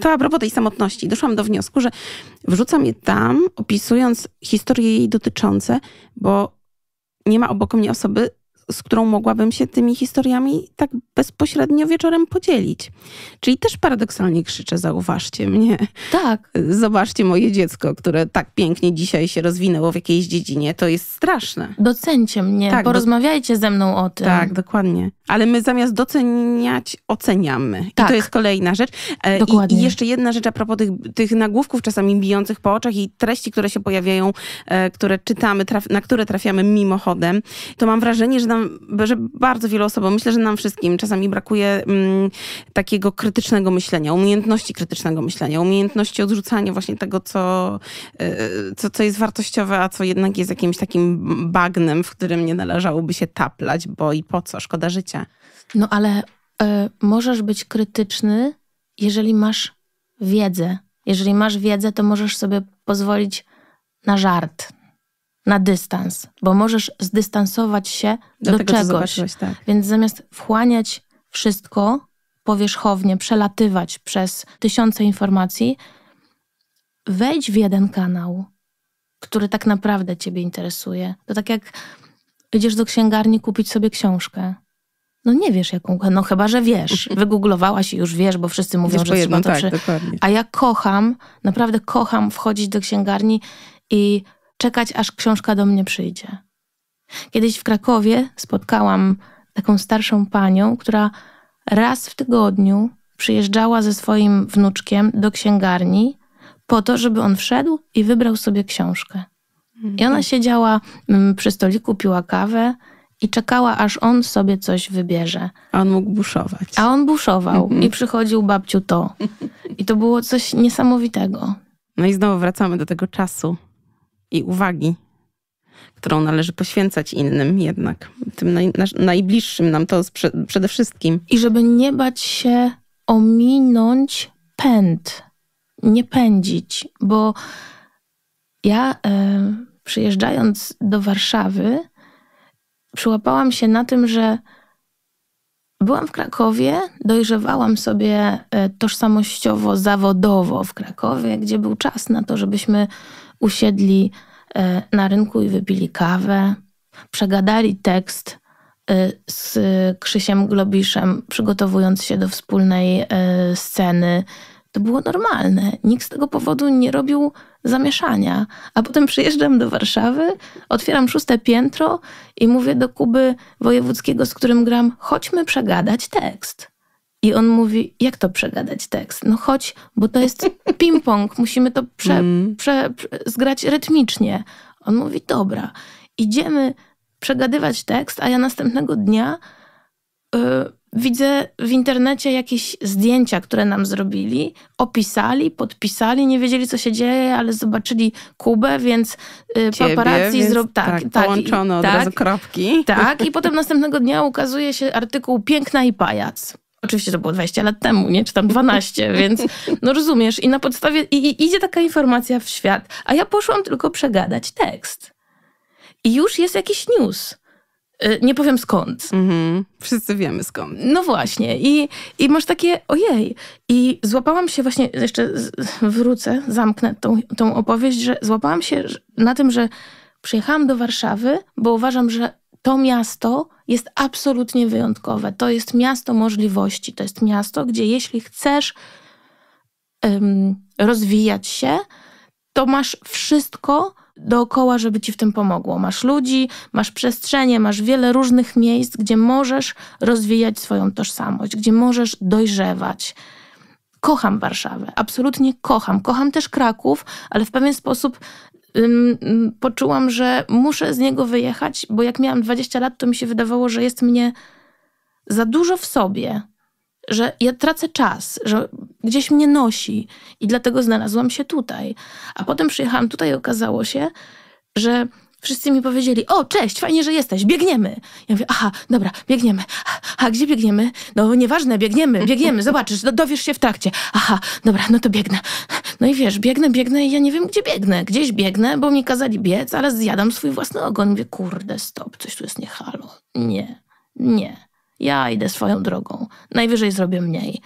to a propos tej samotności, doszłam do wniosku, że wrzucam je tam, opisując historie jej dotyczące, bo nie ma obok mnie osoby, z którą mogłabym się tymi historiami tak bezpośrednio wieczorem podzielić. Czyli też paradoksalnie krzyczę, zauważcie mnie. Tak. Zobaczcie moje dziecko, które tak pięknie dzisiaj się rozwinęło w jakiejś dziedzinie. To jest straszne. Docencie mnie, tak, porozmawiajcie do... ze mną o tym. Tak, dokładnie. Ale my zamiast doceniać, oceniamy. Tak. I to tak. jest kolejna rzecz. E, dokładnie. I, i jeszcze jedna rzecz a propos tych, tych nagłówków czasami bijących po oczach i treści, które się pojawiają, e, które czytamy, traf, na które trafiamy mimochodem, to mam wrażenie, że nam że bardzo wielu osobom, myślę, że nam wszystkim czasami brakuje mm, takiego krytycznego myślenia, umiejętności krytycznego myślenia, umiejętności odrzucania właśnie tego, co, y, co, co jest wartościowe, a co jednak jest jakimś takim bagnem, w którym nie należałoby się taplać, bo i po co, szkoda życia. No ale y, możesz być krytyczny, jeżeli masz wiedzę. Jeżeli masz wiedzę, to możesz sobie pozwolić na żart, na dystans, bo możesz zdystansować się do, do tego, czegoś. Tak. Więc zamiast wchłaniać wszystko powierzchownie, przelatywać przez tysiące informacji, wejdź w jeden kanał, który tak naprawdę Ciebie interesuje. To tak jak idziesz do księgarni kupić sobie książkę. No nie wiesz jaką, no chyba, że wiesz. Wygooglowałaś i już wiesz, bo wszyscy mówią, wiesz że jedno, trzeba to tak, przy... A ja kocham, naprawdę kocham wchodzić do księgarni i czekać, aż książka do mnie przyjdzie. Kiedyś w Krakowie spotkałam taką starszą panią, która raz w tygodniu przyjeżdżała ze swoim wnuczkiem do księgarni po to, żeby on wszedł i wybrał sobie książkę. I ona mhm. siedziała mm, przy stoliku, piła kawę i czekała, aż on sobie coś wybierze. A on mógł buszować. A on buszował mm -hmm. i przychodził babciu to. I to było coś niesamowitego. No i znowu wracamy do tego czasu i uwagi, którą należy poświęcać innym jednak, tym naj, najbliższym nam to przede wszystkim. I żeby nie bać się ominąć pęd, nie pędzić, bo ja e, przyjeżdżając do Warszawy, przyłapałam się na tym, że byłam w Krakowie, dojrzewałam sobie e, tożsamościowo, zawodowo w Krakowie, gdzie był czas na to, żebyśmy usiedli e, na rynku i wypili kawę, przegadali tekst e, z Krzysiem Globiszem, przygotowując się do wspólnej e, sceny. To było normalne. Nikt z tego powodu nie robił zamieszania. A potem przyjeżdżam do Warszawy, otwieram szóste piętro i mówię do Kuby Wojewódzkiego, z którym gram, chodźmy przegadać tekst. I on mówi, jak to przegadać tekst? No chodź, bo to jest ping-pong, musimy to prze, mm. prze, prze, zgrać rytmicznie. On mówi, dobra, idziemy przegadywać tekst, a ja następnego dnia y, widzę w internecie jakieś zdjęcia, które nam zrobili, opisali, podpisali, nie wiedzieli co się dzieje, ale zobaczyli Kubę, więc y, Ciebie, paparazzi zrobili tak, tak, tak, połączono od tak, razu kropki. Tak, i potem następnego dnia ukazuje się artykuł Piękna i pajac. Oczywiście to było 20 lat temu, nie? Czy tam 12, więc no rozumiesz. I na podstawie i, i idzie taka informacja w świat, a ja poszłam tylko przegadać tekst. I już jest jakiś news. Y, nie powiem skąd. Mhm. Wszyscy wiemy skąd. No właśnie. I, I masz takie, ojej. I złapałam się właśnie, jeszcze wrócę, zamknę tą, tą opowieść, że złapałam się na tym, że przyjechałam do Warszawy, bo uważam, że to miasto jest absolutnie wyjątkowe. To jest miasto możliwości. To jest miasto, gdzie jeśli chcesz um, rozwijać się, to masz wszystko dookoła, żeby ci w tym pomogło. Masz ludzi, masz przestrzenie, masz wiele różnych miejsc, gdzie możesz rozwijać swoją tożsamość, gdzie możesz dojrzewać. Kocham Warszawę, absolutnie kocham. Kocham też Kraków, ale w pewien sposób poczułam, że muszę z niego wyjechać, bo jak miałam 20 lat, to mi się wydawało, że jest mnie za dużo w sobie, że ja tracę czas, że gdzieś mnie nosi i dlatego znalazłam się tutaj. A potem przyjechałam tutaj i okazało się, że wszyscy mi powiedzieli, o cześć, fajnie, że jesteś, biegniemy. Ja mówię, aha, dobra, biegniemy. A gdzie biegniemy? No nieważne, biegniemy, biegniemy, zobaczysz, do, dowiesz się w trakcie. Aha, dobra, no to biegnę. No i wiesz, biegnę, biegnę i ja nie wiem, gdzie biegnę. Gdzieś biegnę, bo mi kazali biec, ale zjadam swój własny ogon. Mówię, kurde, stop, coś tu jest nie halo. Nie, nie. Ja idę swoją drogą. Najwyżej zrobię mniej.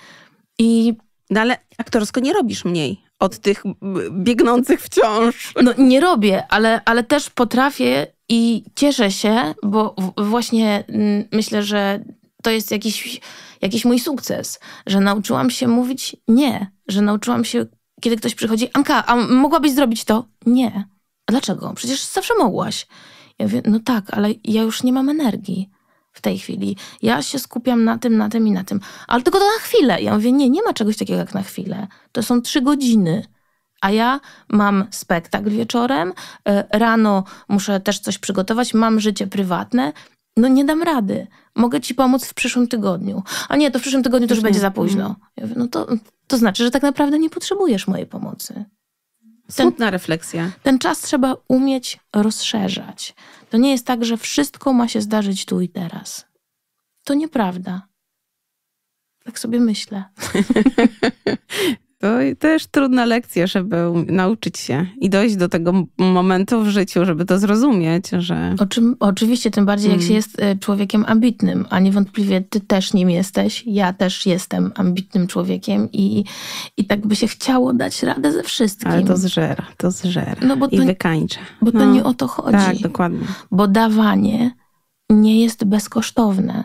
I... No ale aktorsko nie robisz mniej od tych biegnących wciąż. No nie robię, ale, ale też potrafię i cieszę się, bo właśnie myślę, że to jest jakiś, jakiś mój sukces, że nauczyłam się mówić nie, że nauczyłam się, kiedy ktoś przychodzi, Anka, a mogłabyś zrobić to? Nie. A dlaczego? Przecież zawsze mogłaś. Ja mówię, no tak, ale ja już nie mam energii w tej chwili. Ja się skupiam na tym, na tym i na tym. Ale tylko to na chwilę. Ja mówię, nie, nie ma czegoś takiego jak na chwilę. To są trzy godziny. A ja mam spektakl wieczorem, e, rano muszę też coś przygotować, mam życie prywatne. No nie dam rady. Mogę ci pomóc w przyszłym tygodniu. A nie, to w przyszłym tygodniu to już mhm. będzie za późno. Ja mówię, no to, to znaczy, że tak naprawdę nie potrzebujesz mojej pomocy. Smutna ten, refleksja. Ten czas trzeba umieć rozszerzać. To nie jest tak, że wszystko ma się zdarzyć tu i teraz. To nieprawda. Tak sobie myślę. To też trudna lekcja, żeby nauczyć się i dojść do tego momentu w życiu, żeby to zrozumieć, że... czym, oczywiście, tym bardziej mm. jak się mm. jest e, człowiekiem ambitnym, a niewątpliwie ty też nim jesteś, ja też jestem ambitnym człowiekiem i, i tak by się chciało dać radę ze wszystkim. Ale to zżera, to zżera no bo to, i wykańcza. Bo no, to nie o to chodzi. Tak, dokładnie. Bo dawanie nie jest bezkosztowne.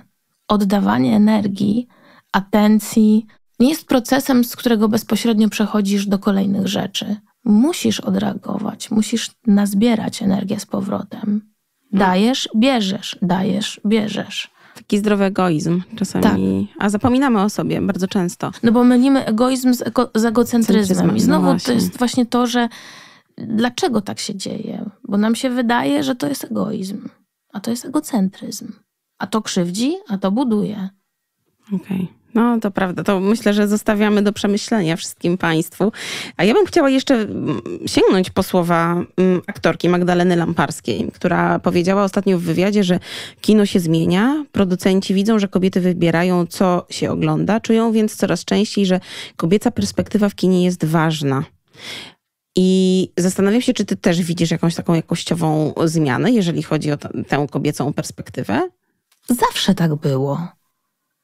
Oddawanie energii, atencji, nie jest procesem, z którego bezpośrednio przechodzisz do kolejnych rzeczy. Musisz odreagować, musisz nazbierać energię z powrotem. No. Dajesz, bierzesz, dajesz, bierzesz. Taki zdrowy egoizm czasami. Tak. A zapominamy o sobie bardzo często. No bo mylimy egoizm z, ego, z egocentryzmem. Centryzmem. I znowu no to jest właśnie to, że dlaczego tak się dzieje? Bo nam się wydaje, że to jest egoizm, a to jest egocentryzm. A to krzywdzi, a to buduje. Okej. Okay. No, to prawda. To myślę, że zostawiamy do przemyślenia wszystkim Państwu. A ja bym chciała jeszcze mm, sięgnąć po słowa mm, aktorki Magdaleny Lamparskiej, która powiedziała ostatnio w wywiadzie, że kino się zmienia, producenci widzą, że kobiety wybierają, co się ogląda, czują więc coraz częściej, że kobieca perspektywa w kinie jest ważna. I zastanawiam się, czy ty też widzisz jakąś taką jakościową zmianę, jeżeli chodzi o tę kobiecą perspektywę? Zawsze tak było.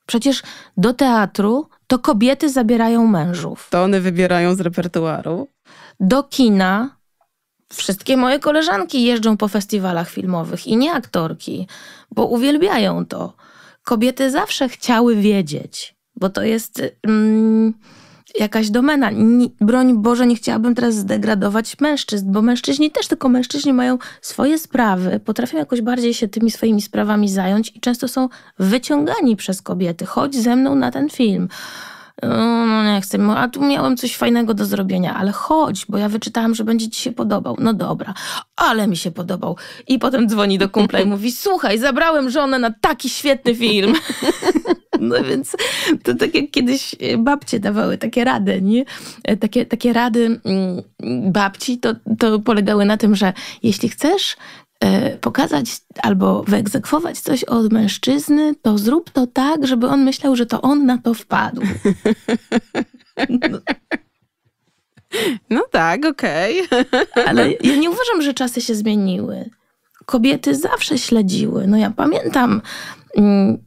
Przecież do teatru to kobiety zabierają mężów. To one wybierają z repertuaru. Do kina wszystkie moje koleżanki jeżdżą po festiwalach filmowych i nie aktorki, bo uwielbiają to. Kobiety zawsze chciały wiedzieć, bo to jest. Mm, jakaś domena. Ni, broń Boże, nie chciałabym teraz zdegradować mężczyzn, bo mężczyźni też, tylko mężczyźni mają swoje sprawy, potrafią jakoś bardziej się tymi swoimi sprawami zająć i często są wyciągani przez kobiety. Chodź ze mną na ten film. No, no, no nie chcę, a tu miałem coś fajnego do zrobienia, ale chodź, bo ja wyczytałam, że będzie ci się podobał. No dobra, ale mi się podobał. I potem dzwoni do kumpla i mówi, słuchaj, zabrałem żonę na taki świetny film. No więc to tak jak kiedyś e, babcie dawały takie rady, nie? E, takie, takie rady mm, babci to, to polegały na tym, że jeśli chcesz e, pokazać albo wyegzekwować coś od mężczyzny, to zrób to tak, żeby on myślał, że to on na to wpadł. No. tak, okej. Okay. Ale ja nie uważam, że czasy się zmieniły. Kobiety zawsze śledziły. No ja pamiętam mm,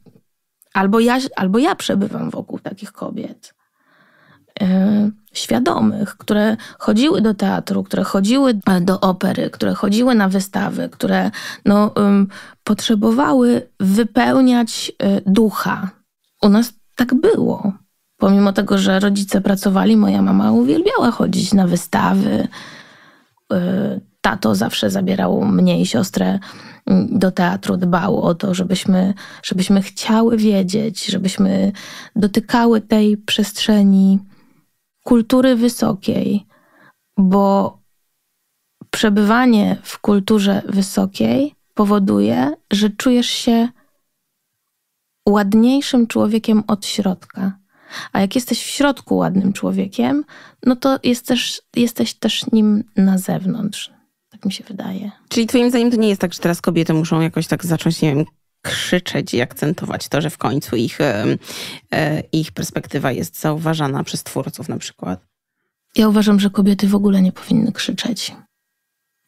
Albo ja, albo ja przebywam wokół takich kobiet. E, świadomych, które chodziły do teatru, które chodziły e, do opery, które chodziły na wystawy, które no, potrzebowały wypełniać e, ducha. U nas tak było. Pomimo tego, że rodzice pracowali, moja mama uwielbiała chodzić na wystawy tato zawsze zabierał mnie i siostrę mm, do teatru, dbał o to, żebyśmy, żebyśmy chciały wiedzieć, żebyśmy dotykały tej przestrzeni kultury wysokiej, bo przebywanie w kulturze wysokiej powoduje, że czujesz się ładniejszym człowiekiem od środka. A jak jesteś w środku ładnym człowiekiem, no to jesteś też nim na zewnątrz. Tak mi się wydaje. Czyli twoim zdaniem to nie jest tak, że teraz kobiety muszą jakoś tak zacząć, nie wiem, krzyczeć i akcentować to, że w końcu ich, e, ich perspektywa jest zauważana przez twórców na przykład? Ja uważam, że kobiety w ogóle nie powinny krzyczeć.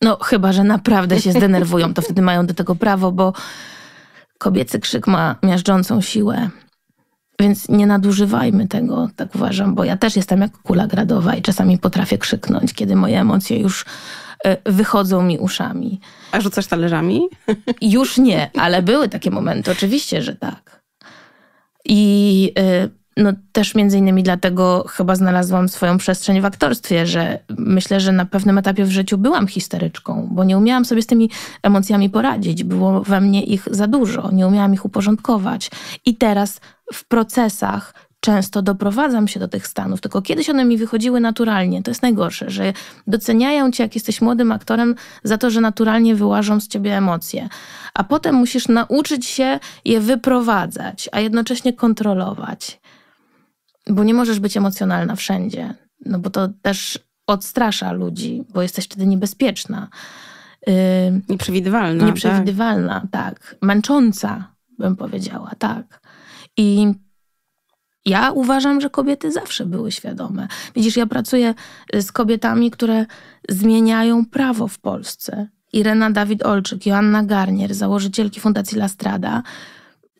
No, chyba, że naprawdę się zdenerwują, to wtedy mają do tego prawo, bo kobiecy krzyk ma miażdżącą siłę. Więc nie nadużywajmy tego, tak uważam, bo ja też jestem jak kula gradowa i czasami potrafię krzyknąć, kiedy moje emocje już Y, wychodzą mi uszami. A rzucasz talerzami? Już nie, ale były takie momenty, oczywiście, że tak. I y, no, też między innymi dlatego chyba znalazłam swoją przestrzeń w aktorstwie, że myślę, że na pewnym etapie w życiu byłam histeryczką, bo nie umiałam sobie z tymi emocjami poradzić. Było we mnie ich za dużo, nie umiałam ich uporządkować. I teraz w procesach często doprowadzam się do tych stanów, tylko kiedyś one mi wychodziły naturalnie. To jest najgorsze, że doceniają cię, jak jesteś młodym aktorem, za to, że naturalnie wyłażą z ciebie emocje. A potem musisz nauczyć się je wyprowadzać, a jednocześnie kontrolować. Bo nie możesz być emocjonalna wszędzie, no bo to też odstrasza ludzi, bo jesteś wtedy niebezpieczna. Yy, nieprzewidywalna. Nieprzewidywalna, tak. tak. Męcząca, bym powiedziała, tak. I ja uważam, że kobiety zawsze były świadome. Widzisz, ja pracuję y, z kobietami, które zmieniają prawo w Polsce. Irena Dawid-Olczyk, Joanna Garnier, założycielki Fundacji La Strada,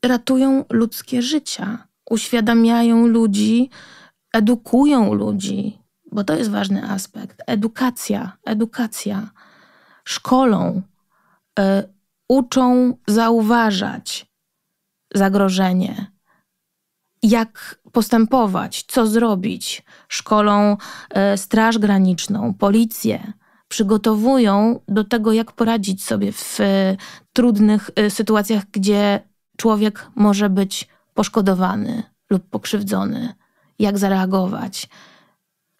ratują ludzkie życia, uświadamiają ludzi, edukują ludzi, bo to jest ważny aspekt. Edukacja, edukacja. Szkolą, y, uczą zauważać zagrożenie, jak postępować, co zrobić. Szkolą e, Straż Graniczną, policję, przygotowują do tego, jak poradzić sobie w e, trudnych e, sytuacjach, gdzie człowiek może być poszkodowany lub pokrzywdzony, jak zareagować.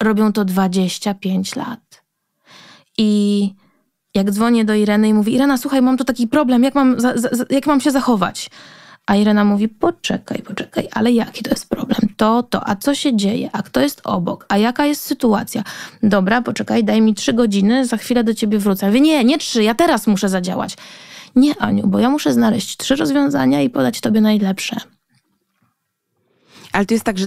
Robią to 25 lat. I jak dzwonię do Ireny i mówię: Irena, słuchaj, mam tu taki problem, jak mam, jak mam się zachować? A Irena mówi: Poczekaj, poczekaj, ale jaki to jest problem? To, to, a co się dzieje? A kto jest obok? A jaka jest sytuacja? Dobra, poczekaj, daj mi trzy godziny, za chwilę do ciebie wrócę. Wie, nie, nie trzy, ja teraz muszę zadziałać. Nie, Aniu, bo ja muszę znaleźć trzy rozwiązania i podać tobie najlepsze. Ale to jest tak, że,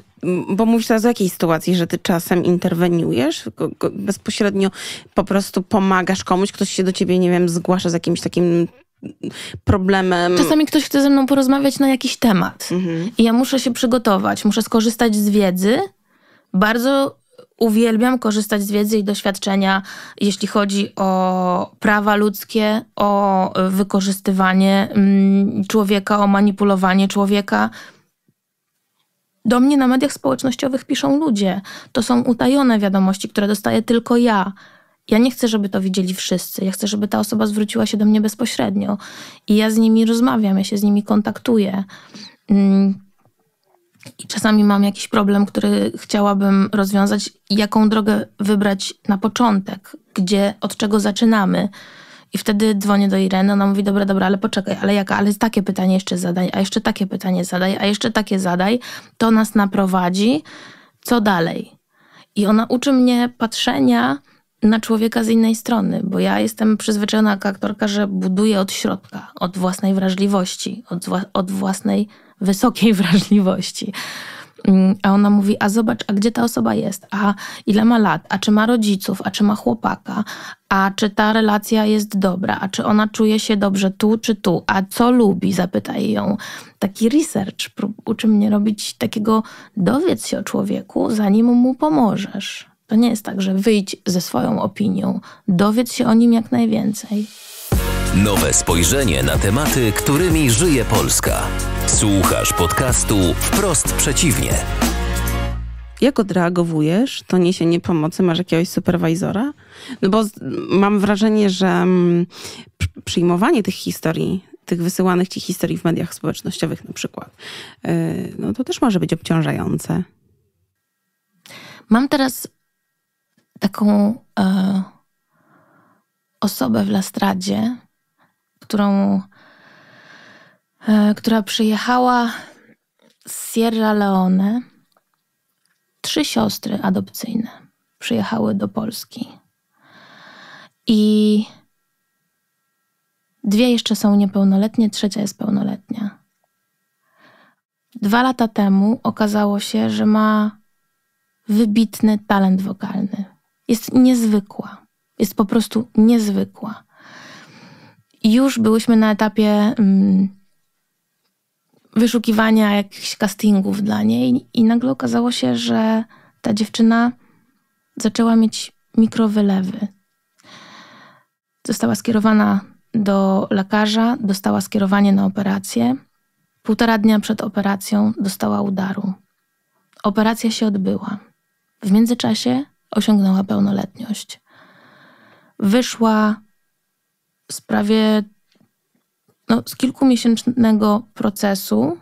bo mówisz teraz o jakiej sytuacji, że ty czasem interweniujesz, go, go bezpośrednio po prostu pomagasz komuś, ktoś się do ciebie, nie wiem, zgłasza z jakimś takim problemem. Czasami ktoś chce ze mną porozmawiać na jakiś temat mhm. i ja muszę się przygotować, muszę skorzystać z wiedzy. Bardzo uwielbiam korzystać z wiedzy i doświadczenia, jeśli chodzi o prawa ludzkie, o wykorzystywanie mm, człowieka, o manipulowanie człowieka. Do mnie na mediach społecznościowych piszą ludzie. To są utajone wiadomości, które dostaję tylko ja ja nie chcę, żeby to widzieli wszyscy. Ja chcę, żeby ta osoba zwróciła się do mnie bezpośrednio i ja z nimi rozmawiam, ja się z nimi kontaktuję. Mm. I czasami mam jakiś problem, który chciałabym rozwiązać, jaką drogę wybrać na początek, gdzie, od czego zaczynamy. I wtedy dzwonię do Ireny, ona mówi, dobra, dobra, ale poczekaj, ale jaka, ale takie pytanie jeszcze zadaj, a jeszcze takie pytanie zadaj, a jeszcze takie zadaj. To nas naprowadzi, co dalej? I ona uczy mnie patrzenia na człowieka z innej strony, bo ja jestem przyzwyczajona jako aktorka, że buduję od środka, od własnej wrażliwości, od, od własnej wysokiej wrażliwości. Mm, a ona mówi, a zobacz, a gdzie ta osoba jest, a ile ma lat, a czy ma rodziców, a czy ma chłopaka, a czy ta relacja jest dobra, a czy ona czuje się dobrze tu czy tu, a co lubi, zapytaj ją. Taki research uczy mnie robić takiego dowiedz się o człowieku, zanim mu pomożesz. To nie jest tak, że wyjdź ze swoją opinią, dowiedz się o nim jak najwięcej. Nowe spojrzenie na tematy, którymi żyje Polska. Słuchasz podcastu wprost przeciwnie. Jak odreagowujesz to niesienie pomocy? Masz jakiegoś superwajzora? No bo mam wrażenie, że mm, przyjmowanie tych historii, tych wysyłanych ci historii w mediach społecznościowych na przykład, y, no to też może być obciążające. Mam teraz taką e, osobę w Lastradzie, którą, e, która przyjechała z Sierra Leone. Trzy siostry adopcyjne przyjechały do Polski. I dwie jeszcze są niepełnoletnie, trzecia jest pełnoletnia. Dwa lata temu okazało się, że ma wybitny talent wokalny jest niezwykła. Jest po prostu niezwykła. Już byłyśmy na etapie mm, wyszukiwania jakichś castingów dla niej, i nagle okazało się, że ta dziewczyna zaczęła mieć mikrowylewy. Została skierowana do lekarza, dostała skierowanie na operację. Półtora dnia przed operacją dostała udaru. Operacja się odbyła. W międzyczasie osiągnęła pełnoletność. Wyszła z prawie no, z kilkumiesięcznego procesu,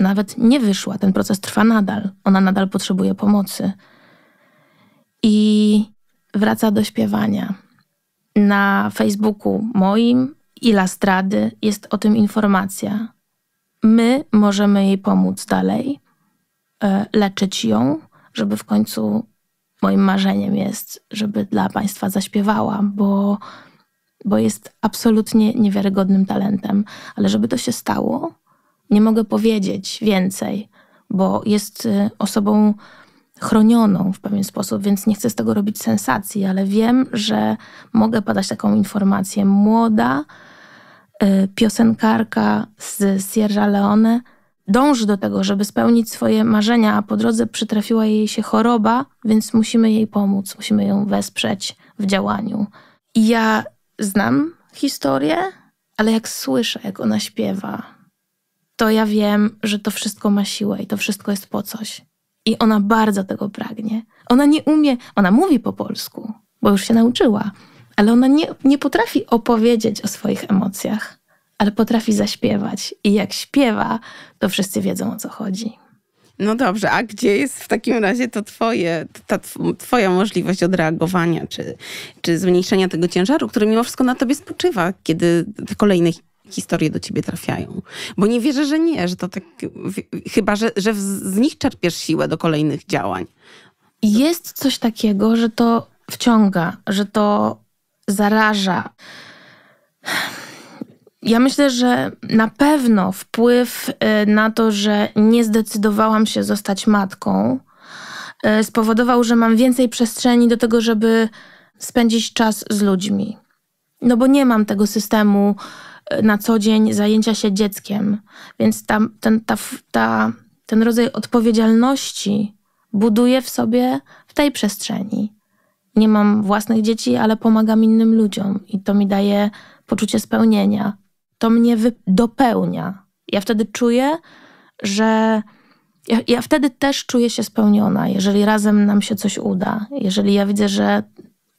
nawet nie wyszła. Ten proces trwa nadal. Ona nadal potrzebuje pomocy. I wraca do śpiewania. Na Facebooku moim i Lastrady jest o tym informacja. My możemy jej pomóc dalej, e, leczyć ją, żeby w końcu moim marzeniem jest, żeby dla Państwa zaśpiewała, bo, bo jest absolutnie niewiarygodnym talentem. Ale żeby to się stało, nie mogę powiedzieć więcej, bo jest y, osobą chronioną w pewien sposób, więc nie chcę z tego robić sensacji, ale wiem, że mogę podać taką informację. Młoda y, piosenkarka z Sierra Leone dąży do tego, żeby spełnić swoje marzenia, a po drodze przytrafiła jej się choroba, więc musimy jej pomóc, musimy ją wesprzeć w działaniu. I ja znam historię, ale jak słyszę, jak ona śpiewa, to ja wiem, że to wszystko ma siłę i to wszystko jest po coś. I ona bardzo tego pragnie. Ona nie umie, ona mówi po polsku, bo już się nauczyła, ale ona nie, nie potrafi opowiedzieć o swoich emocjach ale potrafi zaśpiewać. I jak śpiewa, to wszyscy wiedzą o co chodzi. No dobrze, a gdzie jest w takim razie to twoje, ta twoja możliwość odreagowania, czy, czy zmniejszenia tego ciężaru, który mimo wszystko na tobie spoczywa, kiedy te kolejne historie do ciebie trafiają? Bo nie wierzę, że nie, że to tak, chyba, że, że z nich czerpiesz siłę do kolejnych działań. Jest coś takiego, że to wciąga, że to zaraża ja myślę, że na pewno wpływ y, na to, że nie zdecydowałam się zostać matką, y, spowodował, że mam więcej przestrzeni do tego, żeby spędzić czas z ludźmi. No bo nie mam tego systemu y, na co dzień zajęcia się dzieckiem, więc ta, ten, ta, ta, ten rodzaj odpowiedzialności buduję w sobie w tej przestrzeni. Nie mam własnych dzieci, ale pomagam innym ludziom i to mi daje poczucie spełnienia to mnie dopełnia. Ja wtedy czuję, że. Ja, ja, wtedy też czuję się spełniona, jeżeli razem nam się coś uda, jeżeli ja widzę, że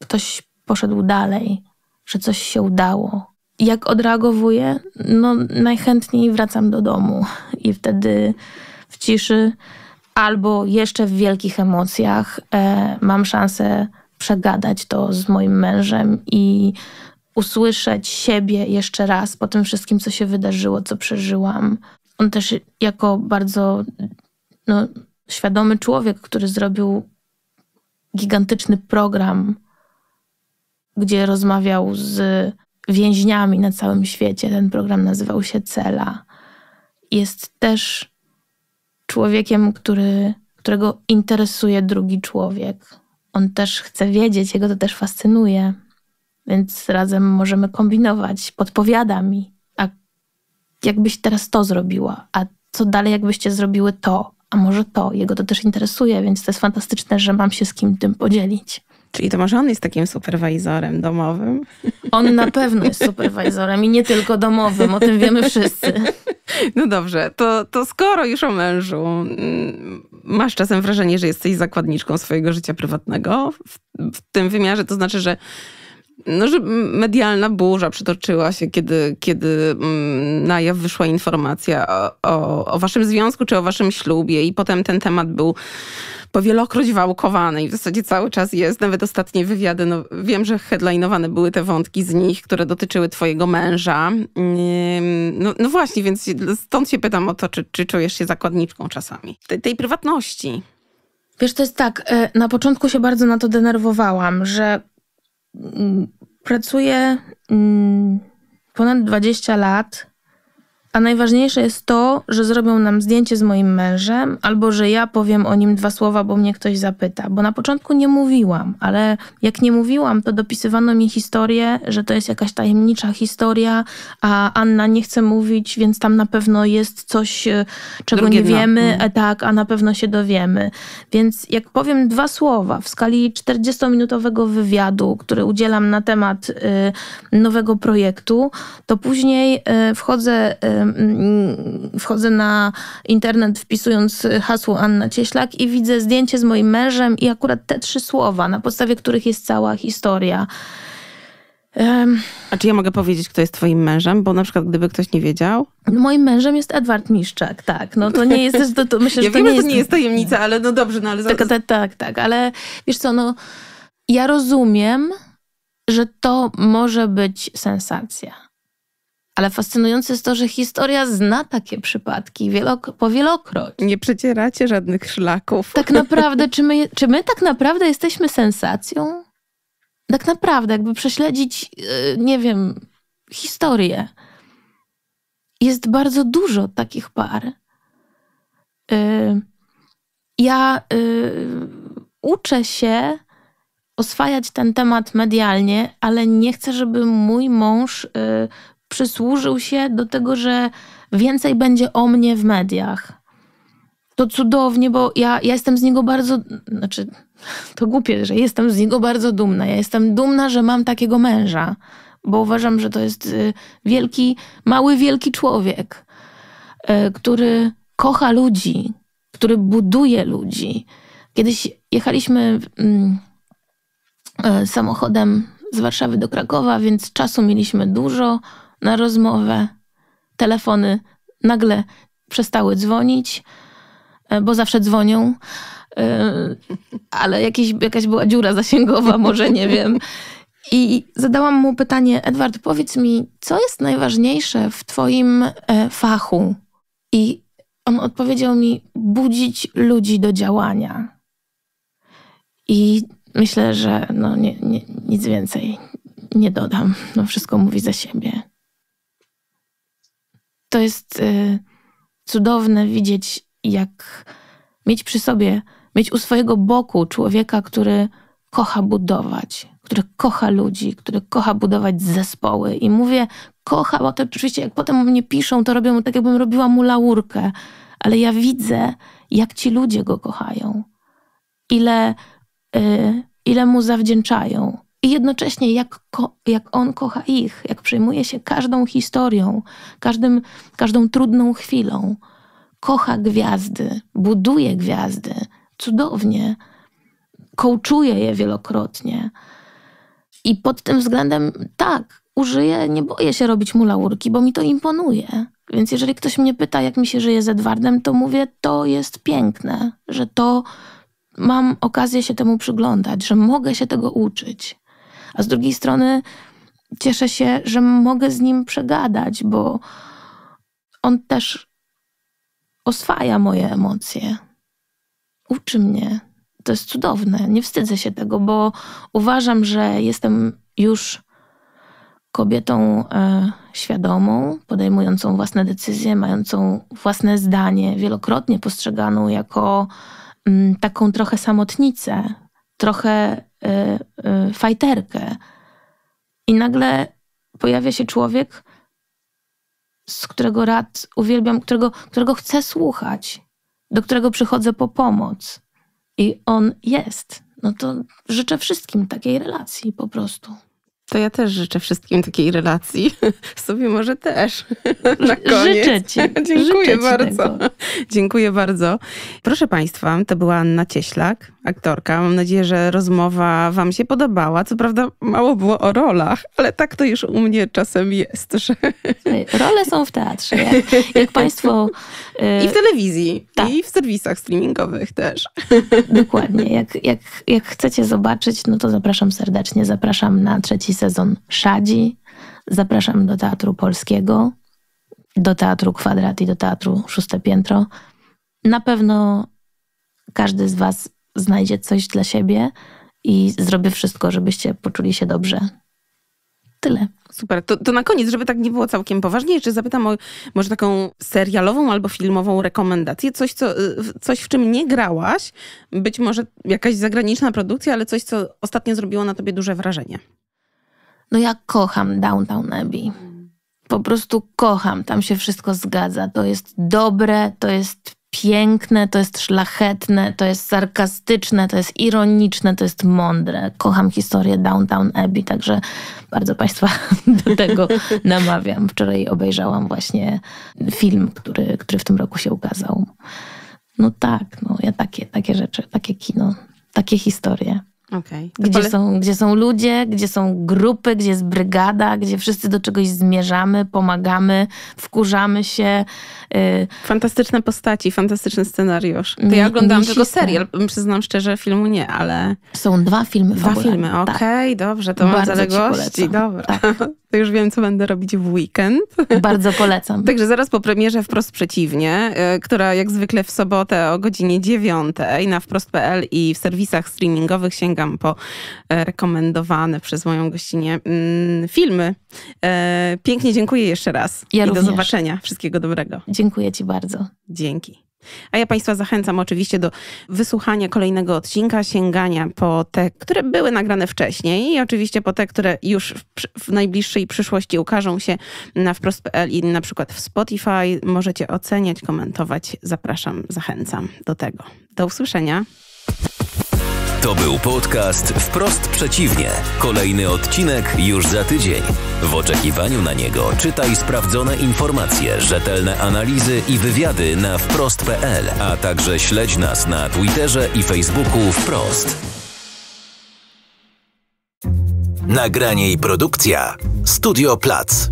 ktoś poszedł dalej, że coś się udało. Jak odreagowuję? No, najchętniej wracam do domu i wtedy w ciszy albo jeszcze w wielkich emocjach e, mam szansę przegadać to z moim mężem i usłyszeć siebie jeszcze raz po tym wszystkim, co się wydarzyło, co przeżyłam. On też jako bardzo no, świadomy człowiek, który zrobił gigantyczny program, gdzie rozmawiał z więźniami na całym świecie. Ten program nazywał się Cela. Jest też człowiekiem, który, którego interesuje drugi człowiek. On też chce wiedzieć, jego to też fascynuje więc razem możemy kombinować. Podpowiada mi, a jakbyś teraz to zrobiła, a co dalej, jakbyście zrobiły to, a może to. Jego to też interesuje, więc to jest fantastyczne, że mam się z kim tym podzielić. Czyli to może on jest takim superwajzorem domowym? On na pewno jest superwajzorem i nie tylko domowym, o tym wiemy wszyscy. No dobrze, to, to skoro już o mężu, mm, masz czasem wrażenie, że jesteś zakładniczką swojego życia prywatnego w, w tym wymiarze, to znaczy, że no, że medialna burza przytoczyła się, kiedy, kiedy mm, na jaw wyszła informacja o, o, o waszym związku czy o waszym ślubie i potem ten temat był powielokroć wałkowany i w zasadzie cały czas jest. Nawet ostatnie wywiady, no, wiem, że headlinowane były te wątki z nich, które dotyczyły twojego męża. No, no właśnie, więc stąd się pytam o to, czy, czy czujesz się zakładniczką czasami. tej prywatności. Wiesz, to jest tak, y, na początku się bardzo na to denerwowałam, że pracuję ponad 20 lat a najważniejsze jest to, że zrobią nam zdjęcie z moim mężem, albo że ja powiem o nim dwa słowa, bo mnie ktoś zapyta. Bo na początku nie mówiłam, ale jak nie mówiłam, to dopisywano mi historię, że to jest jakaś tajemnicza historia, a Anna nie chce mówić, więc tam na pewno jest coś, e, czego Drugie nie dno. wiemy, mhm. e, tak, a na pewno się dowiemy. Więc jak powiem dwa słowa w skali 40-minutowego wywiadu, który udzielam na temat y, nowego projektu, to później y, wchodzę. Y, Mm, wchodzę na internet wpisując hasło Anna Cieślak i widzę zdjęcie z moim mężem i akurat te trzy słowa, na podstawie których jest cała historia. Um, A czy ja mogę powiedzieć, kto jest twoim mężem? Bo na przykład gdyby ktoś nie wiedział... No moim mężem jest Edward Miszczak, tak. No to nie jest To, to, myślę, ja że to wiem, nie że to jest... nie jest tajemnica, ale no dobrze, no ale... Tak, tak, tak, tak, ale wiesz co, no ja rozumiem, że to może być sensacja. Ale fascynujące jest to, że historia zna takie przypadki wielok po wielokroć. Nie przecieracie żadnych szlaków. Tak naprawdę, czy my, czy my tak naprawdę jesteśmy sensacją? Tak naprawdę, jakby prześledzić, y, nie wiem, historię. Jest bardzo dużo takich par. Y, ja y, uczę się oswajać ten temat medialnie, ale nie chcę, żeby mój mąż przysłużył się do tego, że więcej będzie o mnie w mediach. To cudownie, bo ja, ja jestem z niego bardzo, znaczy to głupie, że jestem z niego bardzo dumna. Ja jestem dumna, że mam takiego męża, bo uważam, że to jest y, wielki, mały, wielki człowiek, y, który kocha ludzi, który buduje ludzi. Kiedyś jechaliśmy mm, y, samochodem z Warszawy do Krakowa, więc czasu mieliśmy dużo na rozmowę. Telefony nagle przestały dzwonić, e, bo zawsze dzwonią, e, ale jakieś, jakaś była dziura zasięgowa, może nie wiem. I zadałam mu pytanie: Edward, powiedz mi, co jest najważniejsze w Twoim e, fachu? I on odpowiedział mi: budzić ludzi do działania. I myślę, że no nie, nie, nic więcej nie dodam. No wszystko mówi za siebie to jest y, cudowne widzieć, jak mieć przy sobie, mieć u swojego boku człowieka, który kocha budować, który kocha ludzi, który kocha budować zespoły. I mówię, kocha, bo to oczywiście jak potem mnie piszą, to robią tak, jakbym robiła mu laurkę, ale ja widzę, jak ci ludzie go kochają, ile, y, ile mu zawdzięczają. I jednocześnie jak, ko- jak on kocha ich, jak przejmuje się każdą historią, każdym, każdą trudną chwilą, kocha gwiazdy, buduje gwiazdy cudownie, kołczuje je wielokrotnie. I pod tym względem tak, użyję, nie boję się robić mu laurki, bo mi to imponuje. Więc jeżeli ktoś mnie pyta, jak mi się żyje z Edwardem, to mówię, to jest piękne, że to mam okazję się temu przyglądać, że mogę się tego uczyć a z drugiej strony cieszę się, że mogę z nim przegadać, bo on też oswaja moje emocje. Uczy mnie. To jest cudowne. Nie wstydzę się tego, bo uważam, że jestem już kobietą e, świadomą, podejmującą własne decyzje, mającą własne zdanie, wielokrotnie postrzeganą jako m, mm, taką trochę samotnicę, trochę Y, y, fajterkę. I nagle pojawia się człowiek, z którego rad uwielbiam, którego, którego chcę słuchać, do którego przychodzę po pomoc. I on jest. No to życzę wszystkim takiej relacji po prostu. To ja też życzę wszystkim takiej relacji. Sobie może też. Na koniec. Życzę ci. Dziękuję życzę bardzo. Dziękuję bardzo. Proszę Państwa, to była Anna Cieślak aktorka. Mam nadzieję, że rozmowa Wam się podobała. Co prawda mało było o rolach, ale tak to już u mnie czasem jest. Że... Role są w teatrze. Jak, Państwo. I w y, telewizji, tak. i w serwisach streamingowych też. Dokładnie. Jak, jak, jak chcecie zobaczyć, no to zapraszam serdecznie. Zapraszam na trzeci sezon Szadzi. Zapraszam do Teatru Polskiego, do Teatru Kwadrat i do Teatru Szóste Piętro. Na pewno każdy z Was znajdzie coś dla siebie i zrobię wszystko, żebyście poczuli się dobrze. Tyle. Super. To, to na koniec, żeby tak nie było całkiem poważnie, jeszcze zapytam o może taką serialową albo filmową rekomendację. Coś, co, y, coś, w czym nie grałaś. Być może jakaś zagraniczna produkcja, ale coś, co ostatnio zrobiło na tobie duże wrażenie. No ja kocham Downtown Abbey. Po prostu kocham. Tam się wszystko zgadza. To jest dobre, to jest piękne, to jest szlachetne, to jest sarkastyczne, to jest ironiczne, to jest mądre. Kocham historię Downtown Abbey, także bardzo Państwa do tego namawiam. Wczoraj obejrzałam właśnie film, który, który w tym roku się ukazał. No tak, no ja takie, takie rzeczy, takie kino, takie historie. Okay. Gdzie, pole... są, gdzie są ludzie, gdzie są grupy, gdzie jest brygada, gdzie wszyscy do czegoś zmierzamy, pomagamy, wkurzamy się. Y... Fantastyczne postaci, fantastyczny scenariusz. To mi, ja oglądałam tylko serial, przyznam szczerze, filmu nie, ale... Są dwa filmy Dwa filmy, tak. okej, okay, tak. dobrze, to Bardzo mam zaległości, dobra. Tak. to już wiem, co będę robić w weekend. Bardzo polecam. Także zaraz po premierze Wprost Przeciwnie, e, która jak zwykle w sobotę o godzinie 9 na wprost.pl i w serwisach streamingowych sięgam po e, rekomendowane przez moją gościnę mm, filmy. E, pięknie dziękuję jeszcze raz. Ja I również. do zobaczenia. Wszystkiego dobrego. Dziękuję Ci bardzo. Dzięki. A ja Państwa zachęcam oczywiście do wysłuchania kolejnego odcinka, sięgania po te, które były nagrane wcześniej i oczywiście po te, które już w, w najbliższej przyszłości ukażą się na wprost.pl i na przykład w Spotify. Możecie oceniać, komentować. Zapraszam, zachęcam do tego. Do usłyszenia. To był podcast Wprost Przeciwnie. Kolejny odcinek już za tydzień. W oczekiwaniu na niego czytaj sprawdzone informacje, rzetelne analizy i wywiady na wprost.pl, a także śledź nas na Twitterze i Facebooku wprost. Nagranie i produkcja Studio Plac.